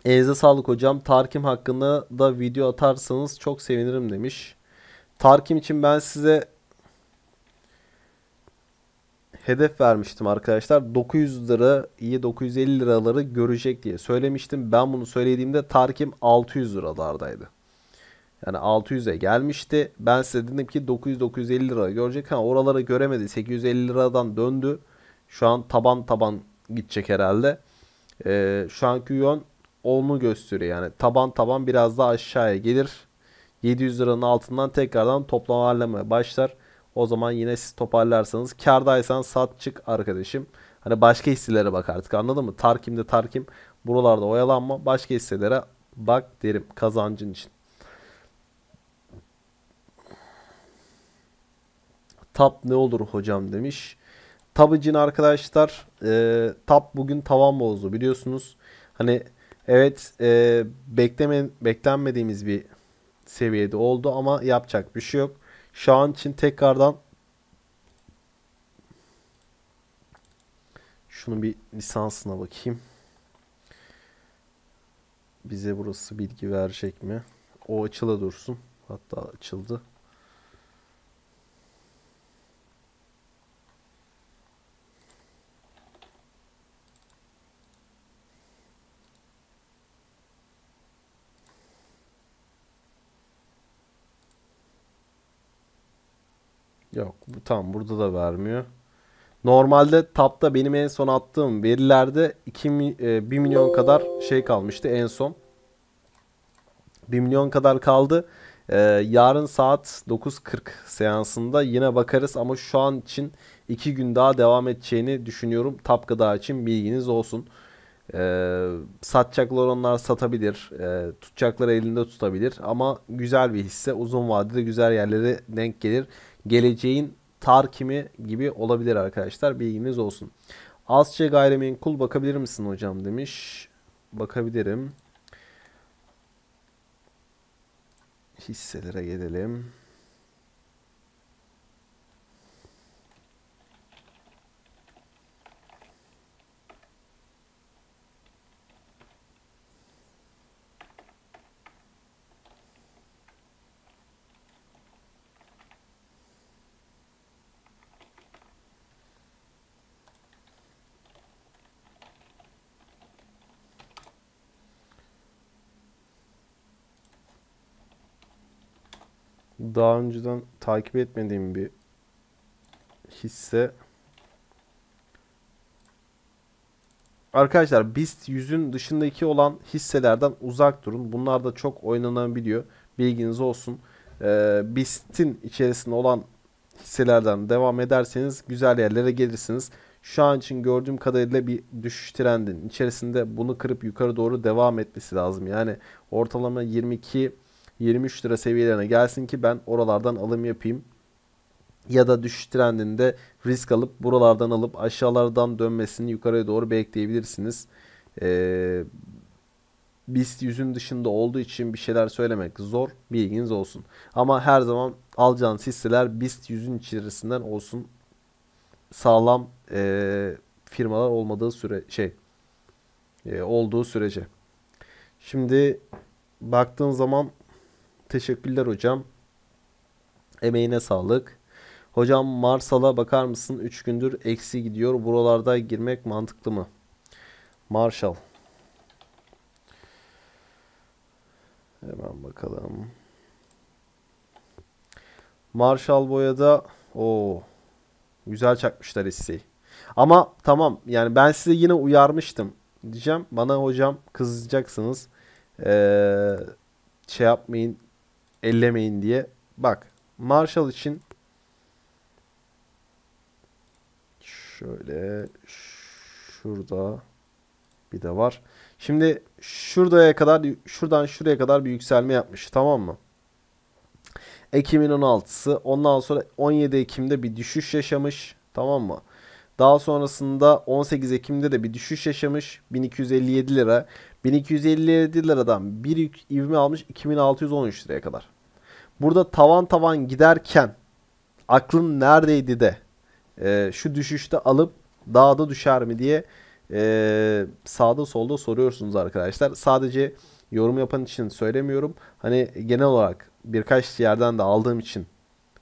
Elinize sağlık hocam. Tarkim hakkında da video atarsanız çok sevinirim demiş. Tarkim için ben size hedef vermiştim arkadaşlar. 900 lira iyi 950 liraları görecek diye söylemiştim. Ben bunu söylediğimde Tarkim 600 liralardaydı. Yani 600'e gelmişti. Ben size dedim ki 900-950 lira görecek. Ha oraları göremedi. 850 liradan döndü. Şu an taban taban gidecek herhalde. Ee, şu anki yön 10'u gösteriyor. Yani taban taban biraz daha aşağıya gelir. 700 liranın altından tekrardan toparlamaya başlar. O zaman yine siz toparlarsanız kardaysan sat çık arkadaşım. Hani başka hisselere bak artık anladın mı? Tarkim'de tarkim buralarda oyalanma başka hisselere bak derim kazancın için. Tab ne olur hocam demiş. Tab için arkadaşlar e, Tab bugün tavan bozdu biliyorsunuz. Hani evet e, bekleme, beklenmediğimiz bir seviyede oldu ama yapacak bir şey yok. Şu an için tekrardan şunun bir lisansına bakayım. Bize burası bilgi verecek mi? O açıla dursun. Hatta açıldı. Yok bu tam burada da vermiyor. Normalde tapta benim en son attığım verilerde 2, e, 1 milyon kadar şey kalmıştı en son. 1 milyon kadar kaldı. Ee, yarın saat 9.40 seansında yine bakarız ama şu an için 2 gün daha devam edeceğini düşünüyorum. Tapka Dağı için bilginiz olsun. Ee, satacaklar onlar satabilir. Ee, tutacakları elinde tutabilir. Ama güzel bir hisse. Uzun vadede güzel yerlere denk gelir geleceğin tarkimi gibi olabilir arkadaşlar. Bilginiz olsun. Asçe gayrimenkul bakabilir misin hocam demiş. Bakabilirim. Hisselere gelelim. daha önceden takip etmediğim bir hisse. Arkadaşlar BIST 100'ün dışındaki olan hisselerden uzak durun. Bunlar da çok oynanabiliyor. Bilginiz olsun. Ee, BIST'in içerisinde olan hisselerden devam ederseniz güzel yerlere gelirsiniz. Şu an için gördüğüm kadarıyla bir düşüş trendinin içerisinde bunu kırıp yukarı doğru devam etmesi lazım. Yani ortalama 22 23 lira seviyelerine gelsin ki ben oralardan alım yapayım. Ya da düşüş trendinde risk alıp buralardan alıp aşağılardan dönmesini yukarıya doğru bekleyebilirsiniz. Ee, BIST yüzün dışında olduğu için bir şeyler söylemek zor bilginiz olsun. Ama her zaman alacağınız hisseler BIST yüzün içerisinden olsun. Sağlam e, firmalar olmadığı süre şey e, olduğu sürece. Şimdi baktığın zaman Teşekkürler hocam. Emeğine sağlık. Hocam Marsal'a bakar mısın? 3 gündür eksi gidiyor. Buralarda girmek mantıklı mı? Marshall. Hemen bakalım. Marshall boyada o güzel çakmışlar hissi. Ama tamam yani ben size yine uyarmıştım. Diyeceğim bana hocam kızacaksınız. Ee, şey yapmayın ellemeyin diye. Bak Marshall için şöyle şurada bir de var. Şimdi şuraya kadar şuradan şuraya kadar bir yükselme yapmış tamam mı? Ekim'in 16'sı ondan sonra 17 Ekim'de bir düşüş yaşamış tamam mı? Daha sonrasında 18 Ekim'de de bir düşüş yaşamış 1257 lira. 1257 liradan bir ivme almış 2613 liraya kadar. Burada tavan tavan giderken aklın neredeydi de e, şu düşüşte alıp daha da düşer mi diye e, sağda solda soruyorsunuz arkadaşlar. Sadece yorum yapan için söylemiyorum. Hani genel olarak birkaç yerden de aldığım için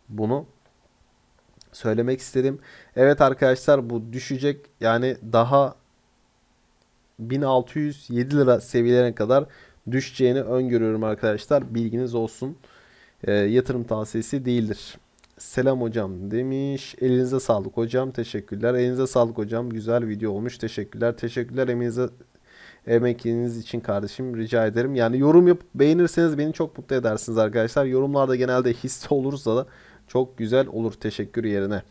bunu söylemek istedim. Evet arkadaşlar bu düşecek yani daha 1607 lira seviyelerine kadar düşeceğini öngörüyorum arkadaşlar. Bilginiz olsun. E, yatırım tavsiyesi değildir. Selam hocam demiş. Elinize sağlık hocam. Teşekkürler. Elinize sağlık hocam. Güzel video olmuş. Teşekkürler. Teşekkürler eminize emekiniz için kardeşim rica ederim. Yani yorum yapıp beğenirseniz beni çok mutlu edersiniz arkadaşlar. Yorumlarda genelde hisse olursa da çok güzel olur teşekkür yerine.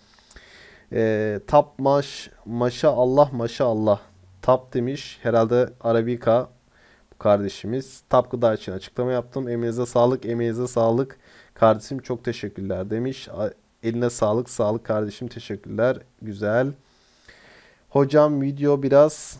E, tap maş maşa Allah maşa Allah Tap demiş. Herhalde Arabica bu kardeşimiz. Tap gıda için açıklama yaptım. Emeğinize sağlık, emeğinize sağlık. Kardeşim çok teşekkürler demiş. Eline sağlık, sağlık kardeşim teşekkürler. Güzel. Hocam video biraz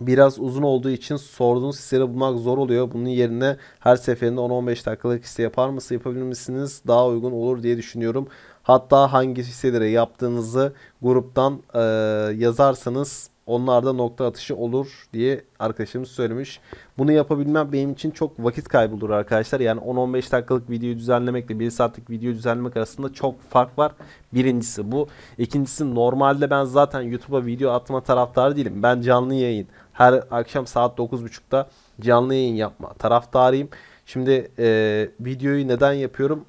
biraz uzun olduğu için sorduğunuz hisleri bulmak zor oluyor. Bunun yerine her seferinde 10-15 dakikalık hisse yapar mısınız? Yapabilir misiniz? Daha uygun olur diye düşünüyorum. Hatta hangi hisselere yaptığınızı gruptan e, yazarsanız onlarda nokta atışı olur diye arkadaşımız söylemiş. Bunu yapabilmem benim için çok vakit kaybı olur arkadaşlar. Yani 10-15 dakikalık videoyu düzenlemekle 1 saatlik video düzenlemek arasında çok fark var. Birincisi bu. İkincisi normalde ben zaten YouTube'a video atma taraftarı değilim. Ben canlı yayın her akşam saat 9.30'da canlı yayın yapma taraftarıyım. Şimdi e, videoyu neden yapıyorum?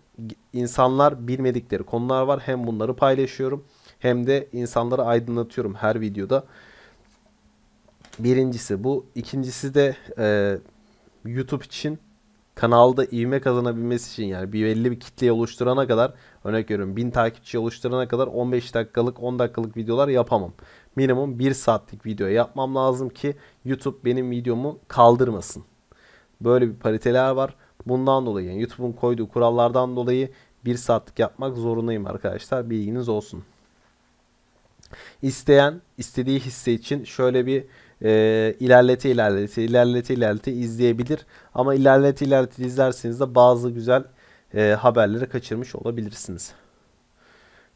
İnsanlar bilmedikleri konular var. Hem bunları paylaşıyorum hem de insanları aydınlatıyorum her videoda. Birincisi bu. İkincisi de e, YouTube için kanalda ivme kazanabilmesi için yani bir belli bir kitleyi oluşturana kadar örnek veriyorum 1000 takipçi oluşturana kadar 15 dakikalık 10 dakikalık videolar yapamam. Minimum 1 saatlik video yapmam lazım ki YouTube benim videomu kaldırmasın. Böyle bir pariteler var. Bundan dolayı yani YouTube'un koyduğu kurallardan dolayı 1 saatlik yapmak zorundayım arkadaşlar. Bilginiz olsun. İsteyen istediği hisse için şöyle bir e, ilerlete ilerlete ilerlete ilerlete izleyebilir. Ama ilerlete ilerlete izlerseniz de bazı güzel e, haberleri kaçırmış olabilirsiniz.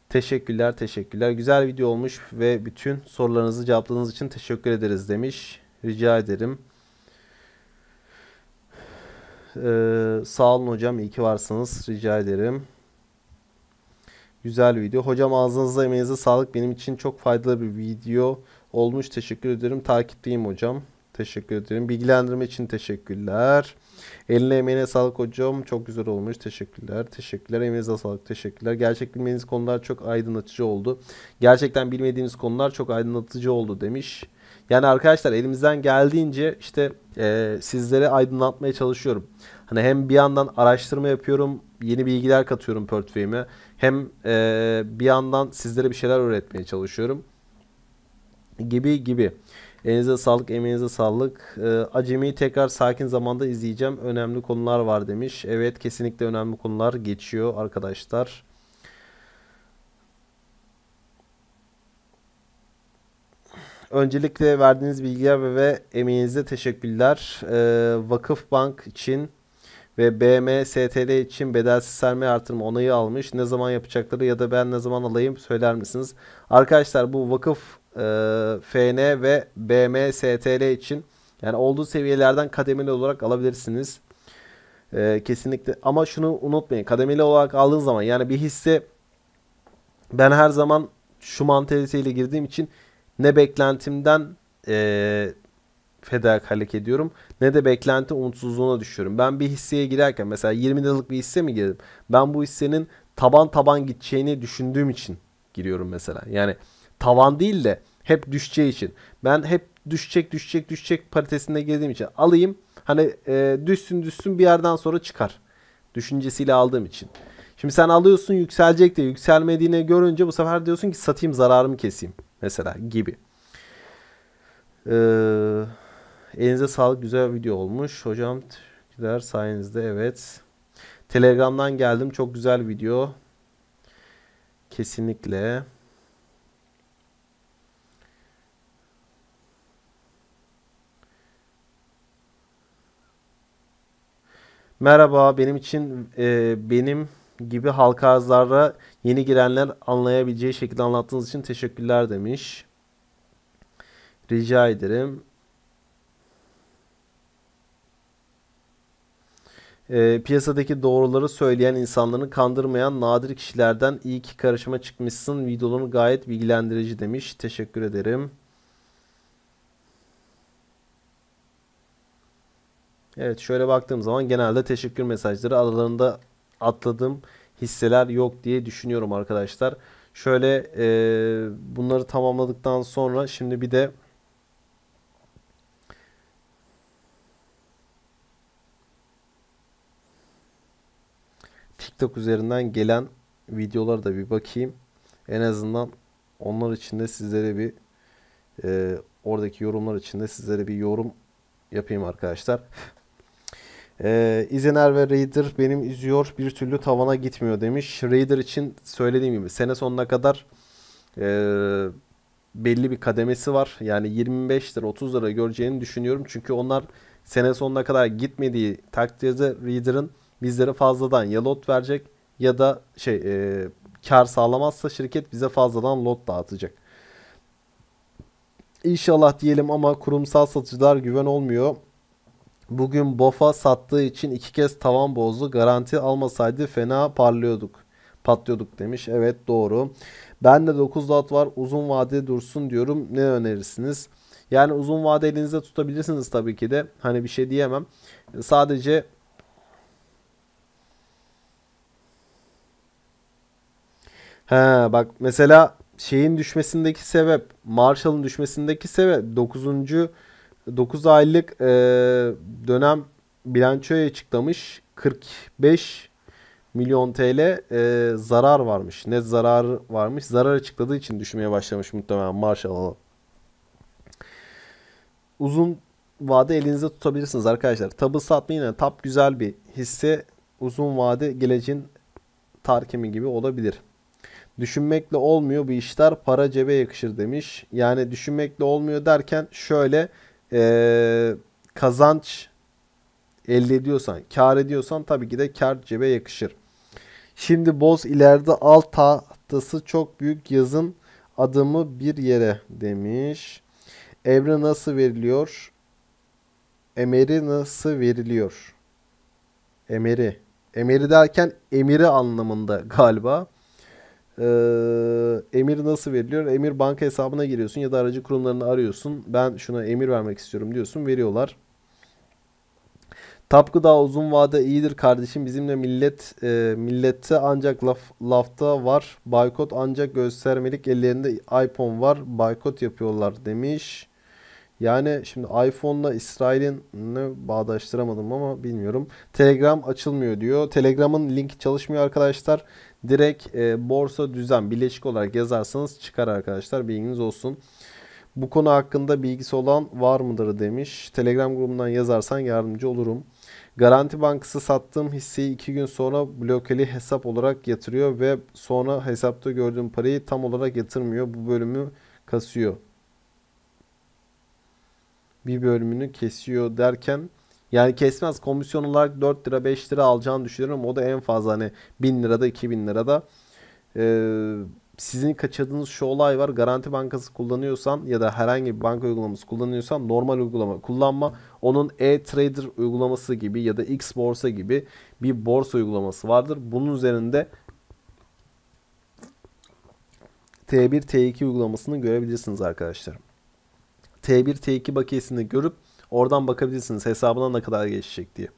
Teşekkürler teşekkürler. Güzel video olmuş ve bütün sorularınızı cevapladığınız için teşekkür ederiz demiş. Rica ederim. Ee, sağ olun hocam iyi ki varsınız. Rica ederim. Güzel video. Hocam ağzınıza emeğinize sağlık. Benim için çok faydalı bir video olmuş. Teşekkür ederim. Takipteyim hocam. Teşekkür ederim. Bilgilendirme için teşekkürler. Eline emeğine sağlık hocam. Çok güzel olmuş. Teşekkürler. Teşekkürler. Emeğinize sağlık. Teşekkürler. Gerçek bilmediğiniz konular çok aydınlatıcı oldu. Gerçekten bilmediğiniz konular çok aydınlatıcı oldu demiş. Yani arkadaşlar elimizden geldiğince işte e, sizlere aydınlatmaya çalışıyorum. Hani hem bir yandan araştırma yapıyorum, yeni bilgiler katıyorum portföyüme. E. Hem e, bir yandan sizlere bir şeyler öğretmeye çalışıyorum gibi gibi. Elinize sağlık, emeğinize sağlık. Ee, Acemi'yi tekrar sakin zamanda izleyeceğim. Önemli konular var demiş. Evet kesinlikle önemli konular geçiyor arkadaşlar. Öncelikle verdiğiniz bilgiler ve, ve emeğinize teşekkürler. Ee, Vakıf Bank için ve BMSTL için bedelsiz sermaye artırma onayı almış. Ne zaman yapacakları ya da ben ne zaman alayım söyler misiniz? Arkadaşlar bu vakıf e, FN ve BM STL için yani olduğu seviyelerden kademeli olarak alabilirsiniz. Ee, kesinlikle ama şunu unutmayın kademeli olarak aldığın zaman yani bir hisse ben her zaman şu mantaliteyle girdiğim için ne beklentimden e, fedakarlık ediyorum ne de beklenti umutsuzluğuna düşüyorum. Ben bir hisseye girerken mesela 20 liralık bir hisse mi girdim? Ben bu hissenin taban taban gideceğini düşündüğüm için giriyorum mesela. Yani tavan değil de hep düşeceği için. Ben hep düşecek düşecek düşecek paritesinde gezdiğim için alayım. Hani e, düşsün düşsün bir yerden sonra çıkar. Düşüncesiyle aldığım için. Şimdi sen alıyorsun yükselecek diye yükselmediğini görünce bu sefer diyorsun ki satayım zararımı keseyim. Mesela gibi. Ee, elinize sağlık güzel video olmuş. Hocam teşekkürler sayenizde evet. Telegram'dan geldim çok güzel video. Kesinlikle. Merhaba benim için e, benim gibi halka arzlara yeni girenler anlayabileceği şekilde anlattığınız için teşekkürler demiş. Rica ederim. E, piyasadaki doğruları söyleyen insanların kandırmayan nadir kişilerden iyi ki karşıma çıkmışsın. Videoların gayet bilgilendirici demiş. Teşekkür ederim. Evet şöyle baktığım zaman genelde teşekkür mesajları aralarında atladığım hisseler yok diye düşünüyorum arkadaşlar. Şöyle e, bunları tamamladıktan sonra şimdi bir de TikTok üzerinden gelen videolara da bir bakayım. En azından onlar için de sizlere bir e, oradaki yorumlar için de sizlere bir yorum yapayım arkadaşlar. [LAUGHS] Ee, İzener ve Raider benim üzüyor bir türlü tavana gitmiyor demiş. Raider için söylediğim gibi sene sonuna kadar e, belli bir kademesi var. Yani 25 lira 30 lira göreceğini düşünüyorum. Çünkü onlar sene sonuna kadar gitmediği takdirde Raider'ın bizlere fazladan ya lot verecek ya da şey e, kar sağlamazsa şirket bize fazladan lot dağıtacak. İnşallah diyelim ama kurumsal satıcılar güven olmuyor. Bugün Bofa sattığı için iki kez tavan bozdu. Garanti almasaydı fena parlıyorduk. Patlıyorduk demiş. Evet doğru. Ben de 9 dot var. Uzun vadede dursun diyorum. Ne önerirsiniz? Yani uzun vade elinizde tutabilirsiniz tabii ki de. Hani bir şey diyemem. Sadece He bak mesela şeyin düşmesindeki sebep, Marshall'ın düşmesindeki sebep 9. 9 aylık e, dönem bilançoya açıklamış. 45 milyon TL e, zarar varmış. Ne zarar varmış? Zarar açıkladığı için düşmeye başlamış muhtemelen Marshall. Uzun vade elinizde tutabilirsiniz arkadaşlar. Tabı satmayın. Yani tab güzel bir hisse. Uzun vade geleceğin tarkimi gibi olabilir. Düşünmekle olmuyor bu işler para cebe yakışır demiş. Yani düşünmekle olmuyor derken şöyle e, kazanç elde ediyorsan, kar ediyorsan tabii ki de kar cebe yakışır. Şimdi boz ileride alt tahtası çok büyük yazın adımı bir yere demiş. Emre nasıl veriliyor? Emeri nasıl veriliyor? Emeri. Emeri derken emiri anlamında galiba. Ee, emir nasıl veriliyor? Emir banka hesabına giriyorsun ya da aracı kurumlarını arıyorsun. Ben şuna emir vermek istiyorum diyorsun. Veriyorlar. Tapkı daha uzun vade iyidir kardeşim. Bizimle millet e, millette ancak laf, lafta var. Baykot ancak göstermelik. Ellerinde iPhone var. Baykot yapıyorlar demiş. Yani şimdi iPhone'la İsrail'in ne bağdaştıramadım ama bilmiyorum. Telegram açılmıyor diyor. Telegram'ın linki çalışmıyor arkadaşlar. Direkt e, borsa düzen bileşik olarak yazarsanız çıkar arkadaşlar bilginiz olsun. Bu konu hakkında bilgisi olan var mıdır demiş. Telegram grubundan yazarsan yardımcı olurum. Garanti Bankası sattığım hisseyi 2 gün sonra blokeli hesap olarak yatırıyor ve sonra hesapta gördüğüm parayı tam olarak yatırmıyor. Bu bölümü kasıyor. Bir bölümünü kesiyor derken yani kesmez komisyon olarak 4 lira 5 lira alacağını düşünüyorum. O da en fazla hani 1000 lirada 2000 lirada. Ee, sizin kaçırdığınız şu olay var. Garanti bankası kullanıyorsan ya da herhangi bir banka uygulaması kullanıyorsan normal uygulama kullanma. Onun e-trader uygulaması gibi ya da X borsa gibi bir borsa uygulaması vardır. Bunun üzerinde T1 T2 uygulamasını görebilirsiniz arkadaşlar. T1 T2 bakiyesini görüp Oradan bakabilirsiniz hesabına ne kadar geçecek diye.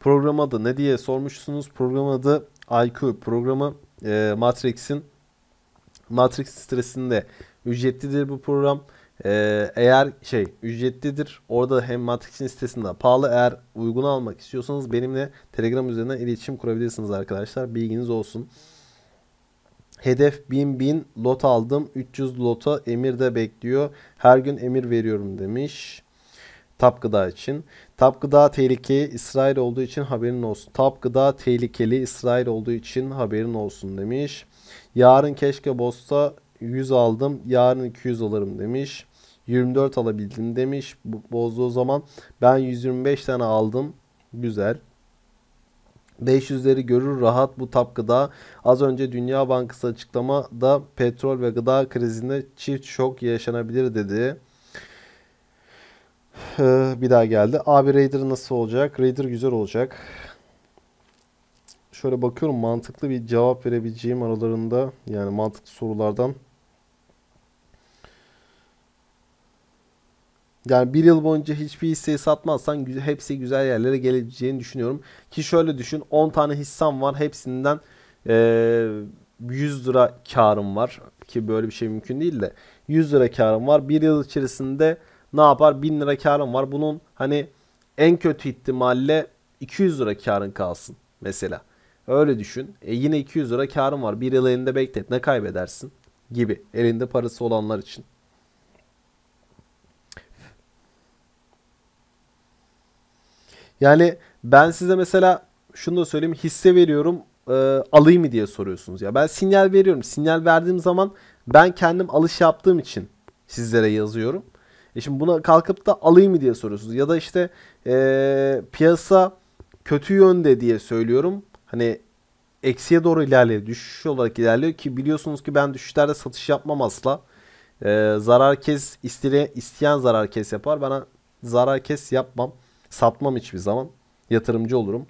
Program adı ne diye sormuşsunuz. Program adı IQ. Programı e, Matrix'in Matrix stresinde ücretlidir bu program. Ee, eğer şey ücretlidir orada hem Matrix'in sitesinde pahalı eğer uygun almak istiyorsanız benimle Telegram üzerinden iletişim kurabilirsiniz arkadaşlar bilginiz olsun. Hedef 1000 bin lot aldım. 300 lota emir de bekliyor. Her gün emir veriyorum demiş. Tap gıda için. Tap gıda tehlikeli İsrail olduğu için haberin olsun. Tap gıda tehlikeli İsrail olduğu için haberin olsun demiş. Yarın keşke Bosta 100 aldım. Yarın 200 alırım demiş. 24 alabildim demiş. Bozduğu zaman ben 125 tane aldım. Güzel. 500'leri görür rahat bu tap Az önce Dünya Bankası açıklamada petrol ve gıda krizinde çift şok yaşanabilir dedi. Ee, bir daha geldi. Abi Raider nasıl olacak? Raider güzel olacak. Şöyle bakıyorum mantıklı bir cevap verebileceğim aralarında yani mantıklı sorulardan Yani bir yıl boyunca hiçbir hisseyi satmazsan hepsi güzel yerlere geleceğini düşünüyorum. Ki şöyle düşün 10 tane hissem var hepsinden 100 lira karım var. Ki böyle bir şey mümkün değil de 100 lira karım var. Bir yıl içerisinde ne yapar 1000 lira karım var. Bunun hani en kötü ihtimalle 200 lira karın kalsın mesela. Öyle düşün. E yine 200 lira karın var. Bir yıl elinde beklet ne kaybedersin gibi elinde parası olanlar için. Yani ben size mesela şunu da söyleyeyim hisse veriyorum e, alayım mı diye soruyorsunuz ya. Ben sinyal veriyorum. Sinyal verdiğim zaman ben kendim alış yaptığım için sizlere yazıyorum. E şimdi buna kalkıp da alayım mı diye soruyorsunuz. Ya da işte e, piyasa kötü yönde diye söylüyorum. Hani eksiye doğru ilerliyor. Düşüş olarak ilerliyor ki biliyorsunuz ki ben düşüşlerde satış yapmam asla. E, zarar kes isteyen zarar kes yapar. Bana zarar kes yapmam. Satmam hiçbir zaman. Yatırımcı olurum.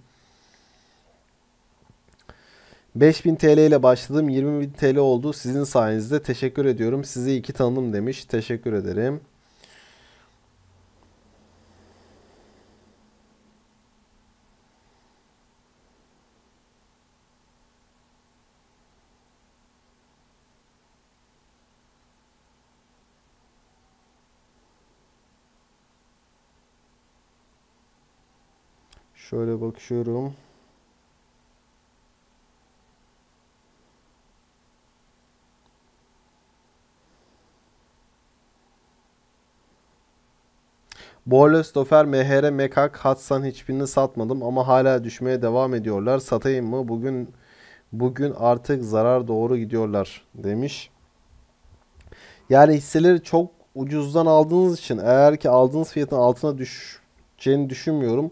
5000 TL ile başladım. 20.000 TL oldu. Sizin sayenizde teşekkür ediyorum. Sizi iki tanıdım demiş. Teşekkür ederim. Şöyle bakıyorum. Borlestofer, MHR, Mekak, Hatsan hiçbirini satmadım ama hala düşmeye devam ediyorlar. Satayım mı? Bugün bugün artık zarar doğru gidiyorlar demiş. Yani hisseleri çok ucuzdan aldığınız için eğer ki aldığınız fiyatın altına düşeceğini düşünmüyorum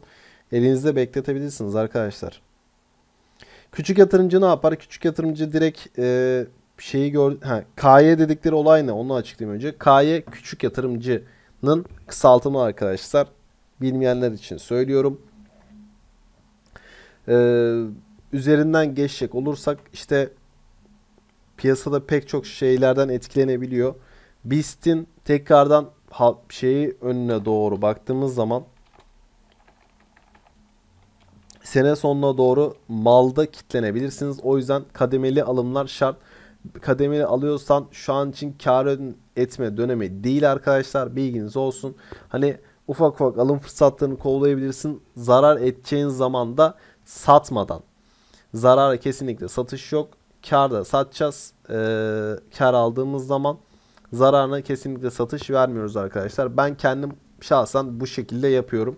elinizde bekletebilirsiniz arkadaşlar. Küçük yatırımcı ne yapar? Küçük yatırımcı direkt e, şeyi gör ha, KY dedikleri olay ne? Onu açıklayayım önce. KY küçük yatırımcının kısaltımı arkadaşlar. Bilmeyenler için söylüyorum. Ee, üzerinden geçecek olursak işte piyasada pek çok şeylerden etkilenebiliyor. BIST'in tekrardan şeyi önüne doğru baktığımız zaman sene sonuna doğru malda kitlenebilirsiniz. O yüzden kademeli alımlar şart. Kademeli alıyorsan şu an için kar etme dönemi değil arkadaşlar. Bilginiz olsun. Hani ufak ufak alım fırsatlarını kollayabilirsin. Zarar edeceğin zaman da satmadan. Zarara kesinlikle satış yok. Karda satacağız. Ee, kar aldığımız zaman zararına kesinlikle satış vermiyoruz arkadaşlar. Ben kendim şahsen bu şekilde yapıyorum.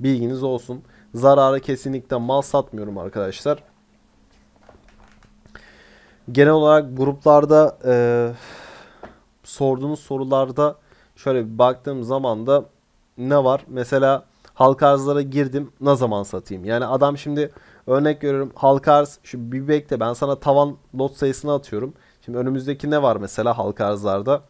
Bilginiz olsun. Zararı kesinlikle mal satmıyorum arkadaşlar. Genel olarak gruplarda e, sorduğunuz sorularda şöyle bir baktığım zaman da ne var? Mesela halka arzlara girdim ne zaman satayım? Yani adam şimdi örnek görüyorum halka arz şu bir bekle ben sana tavan lot sayısını atıyorum. Şimdi önümüzdeki ne var mesela halka arzlarda?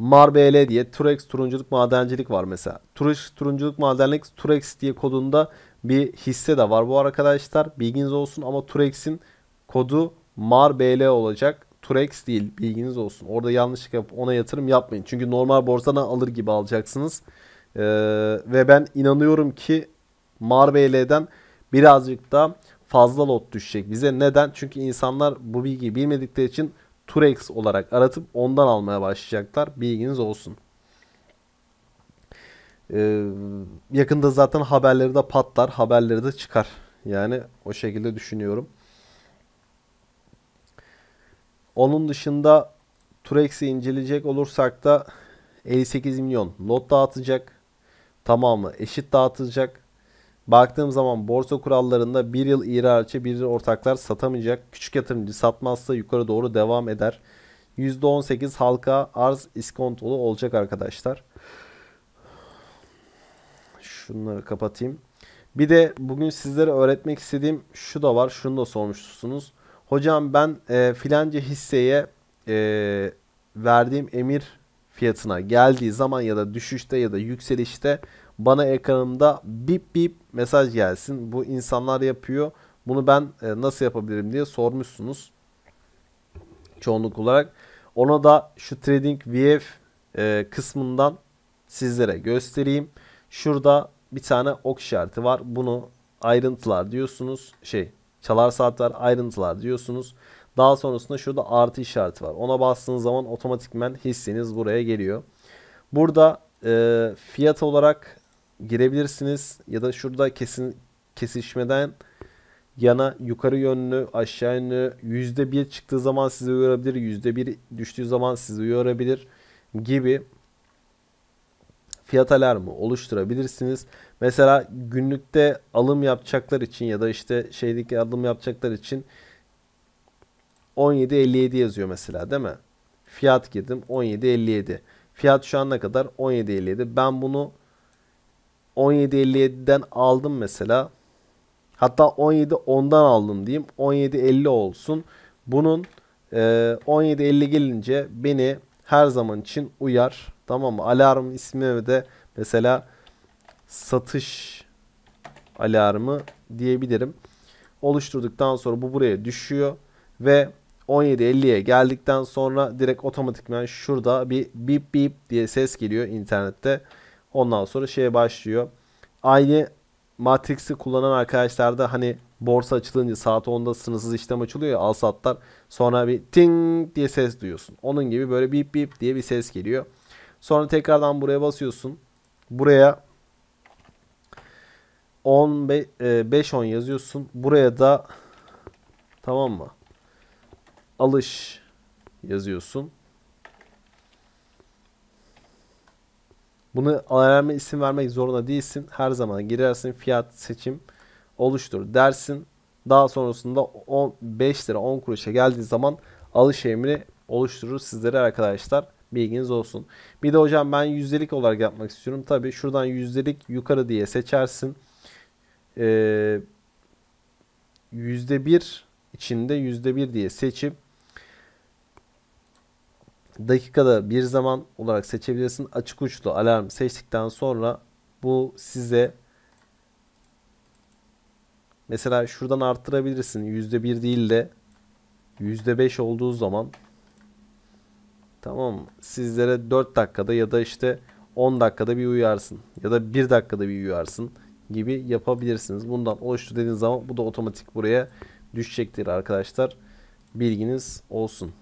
MarBL diye Turex turunculuk madencilik var mesela. Turex turunculuk madencilik Turex diye kodunda bir hisse de var bu arkadaşlar. Bilginiz olsun ama Turex'in kodu MarBL olacak. Turex değil bilginiz olsun. Orada yanlışlık yapıp ona yatırım yapmayın. Çünkü normal borsadan alır gibi alacaksınız. Ee, ve ben inanıyorum ki MarBL'den birazcık da fazla lot düşecek bize. Neden? Çünkü insanlar bu bilgiyi bilmedikleri için Turex olarak aratıp ondan almaya başlayacaklar. Bilginiz olsun. Ee, yakında zaten haberleri de patlar, haberleri de çıkar. Yani o şekilde düşünüyorum. Onun dışında Turex'i inceleyecek olursak da 58 milyon not dağıtacak. Tamamı eşit dağıtılacak. Baktığım zaman borsa kurallarında bir yıl iri bir yıl ortaklar satamayacak. Küçük yatırımcı satmazsa yukarı doğru devam eder. %18 halka arz iskontolu olacak arkadaşlar. Şunları kapatayım. Bir de bugün sizlere öğretmek istediğim şu da var. Şunu da sormuşsunuz. Hocam ben e, filanca hisseye e, verdiğim emir fiyatına geldiği zaman ya da düşüşte ya da yükselişte bana ekranımda bip bip mesaj gelsin. Bu insanlar yapıyor. Bunu ben e, nasıl yapabilirim diye sormuşsunuz. Çoğunluk olarak. Ona da şu Trading VF e, kısmından sizlere göstereyim. Şurada bir tane ok işareti var. Bunu ayrıntılar diyorsunuz. Şey çalar saatler ayrıntılar diyorsunuz. Daha sonrasında şurada artı işareti var. Ona bastığınız zaman otomatikmen hisseniz buraya geliyor. Burada e, fiyat olarak girebilirsiniz ya da şurada kesin kesişmeden yana yukarı yönlü aşağı yönlü yüzde bir çıktığı zaman sizi uyarabilir yüzde bir düştüğü zaman sizi uyarabilir gibi fiyat alarmı oluşturabilirsiniz. Mesela günlükte alım yapacaklar için ya da işte şeydeki alım yapacaklar için 17.57 yazıyor mesela değil mi? Fiyat girdim 17.57. Fiyat şu ana kadar? 17.57. Ben bunu 17.57'den aldım mesela. Hatta 17.10'dan aldım diyeyim. 17.50 olsun. Bunun e, 17.50 gelince beni her zaman için uyar. Tamam mı? Alarm ismi de mesela satış alarmı diyebilirim. Oluşturduktan sonra bu buraya düşüyor ve 17.50'ye geldikten sonra direkt otomatikman şurada bir bip bip diye ses geliyor internette. Ondan sonra şeye başlıyor. Aynı Matrix'i kullanan arkadaşlar da hani borsa açılınca saat 10'da sınırsız işlem açılıyor ya al satlar. Sonra bir ting diye ses duyuyorsun. Onun gibi böyle bip bip diye bir ses geliyor. Sonra tekrardan buraya basıyorsun. Buraya 10 5 10 yazıyorsun. Buraya da tamam mı? Alış yazıyorsun. Bunu alarma isim vermek zorunda değilsin. Her zaman girersin fiyat seçim oluştur dersin. Daha sonrasında 15 lira 10 kuruşa geldiği zaman alış emri oluşturur sizlere arkadaşlar. Bilginiz olsun. Bir de hocam ben yüzdelik olarak yapmak istiyorum. Tabi şuradan yüzdelik yukarı diye seçersin. Ee, %1 içinde %1 diye seçip dakikada bir zaman olarak seçebilirsin. Açık uçlu alarm seçtikten sonra bu size mesela şuradan arttırabilirsin. %1 değil de %5 olduğu zaman tamam sizlere 4 dakikada ya da işte 10 dakikada bir uyarsın ya da 1 dakikada bir uyarsın gibi yapabilirsiniz. Bundan oluştu dediğiniz zaman bu da otomatik buraya düşecektir arkadaşlar. Bilginiz olsun.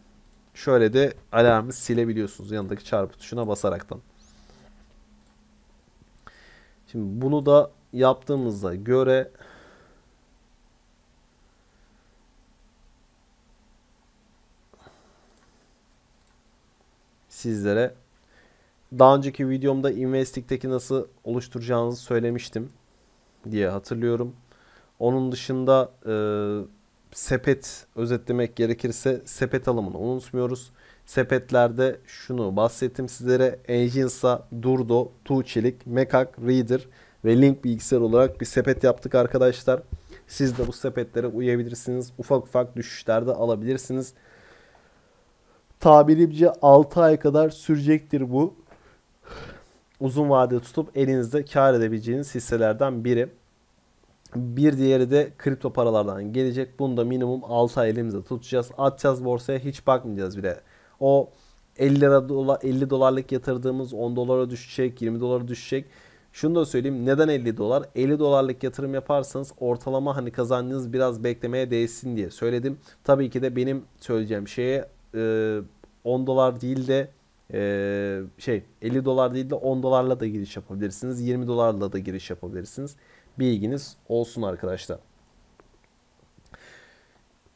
Şöyle de alarmı silebiliyorsunuz yanındaki çarpı tuşuna basaraktan. Şimdi bunu da yaptığımızda göre sizlere daha önceki videomda Investik'teki nasıl oluşturacağınızı söylemiştim diye hatırlıyorum. Onun dışında e, sepet özetlemek gerekirse sepet alımını unutmuyoruz. Sepetlerde şunu bahsettim sizlere. Enginsa, Durdo, Tuğçelik, Mekak, Reader ve Link bilgisayar olarak bir sepet yaptık arkadaşlar. Siz de bu sepetlere uyabilirsiniz. Ufak ufak düşüşlerde alabilirsiniz. Tabirimce 6 ay kadar sürecektir bu. Uzun vade tutup elinizde kar edebileceğiniz hisselerden biri. Bir diğeri de kripto paralardan gelecek. Bunu da minimum 6 ay elimizde tutacağız. Atacağız borsaya hiç bakmayacağız bile. O 50 lira dola, 50 dolarlık yatırdığımız 10 dolara düşecek, 20 dolara düşecek. Şunu da söyleyeyim. Neden 50 dolar? 50 dolarlık yatırım yaparsanız ortalama hani kazancınız biraz beklemeye değsin diye söyledim. Tabii ki de benim söyleyeceğim şeye e, 10 dolar değil de e, şey 50 dolar değil de 10 dolarla da giriş yapabilirsiniz. 20 dolarla da giriş yapabilirsiniz. Bilginiz olsun arkadaşlar.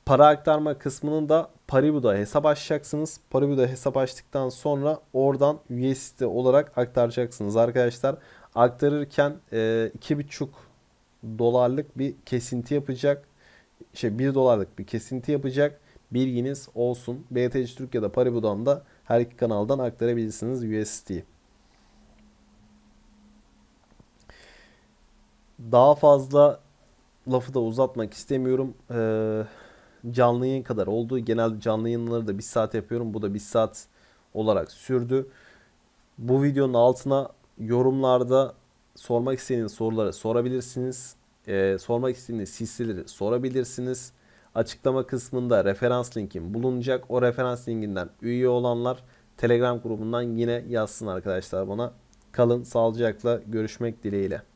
Para aktarma kısmının da Paribu'da hesap açacaksınız. Paribu'da hesap açtıktan sonra oradan USDT olarak aktaracaksınız arkadaşlar. Aktarırken e, 2,5 dolarlık bir kesinti yapacak. Şey 1 dolarlık bir kesinti yapacak. Bilginiz olsun. BTC Türk ya da Paribu'dan da her iki kanaldan aktarabilirsiniz USD'yi. daha fazla lafı da uzatmak istemiyorum. Ee, canlı yayın kadar oldu. Genelde canlı yayınları da bir saat yapıyorum. Bu da bir saat olarak sürdü. Bu videonun altına yorumlarda sormak istediğiniz soruları sorabilirsiniz. Ee, sormak istediğiniz hisseleri sorabilirsiniz. Açıklama kısmında referans linkim bulunacak. O referans linkinden üye olanlar Telegram grubundan yine yazsın arkadaşlar bana. Kalın sağlıcakla görüşmek dileğiyle.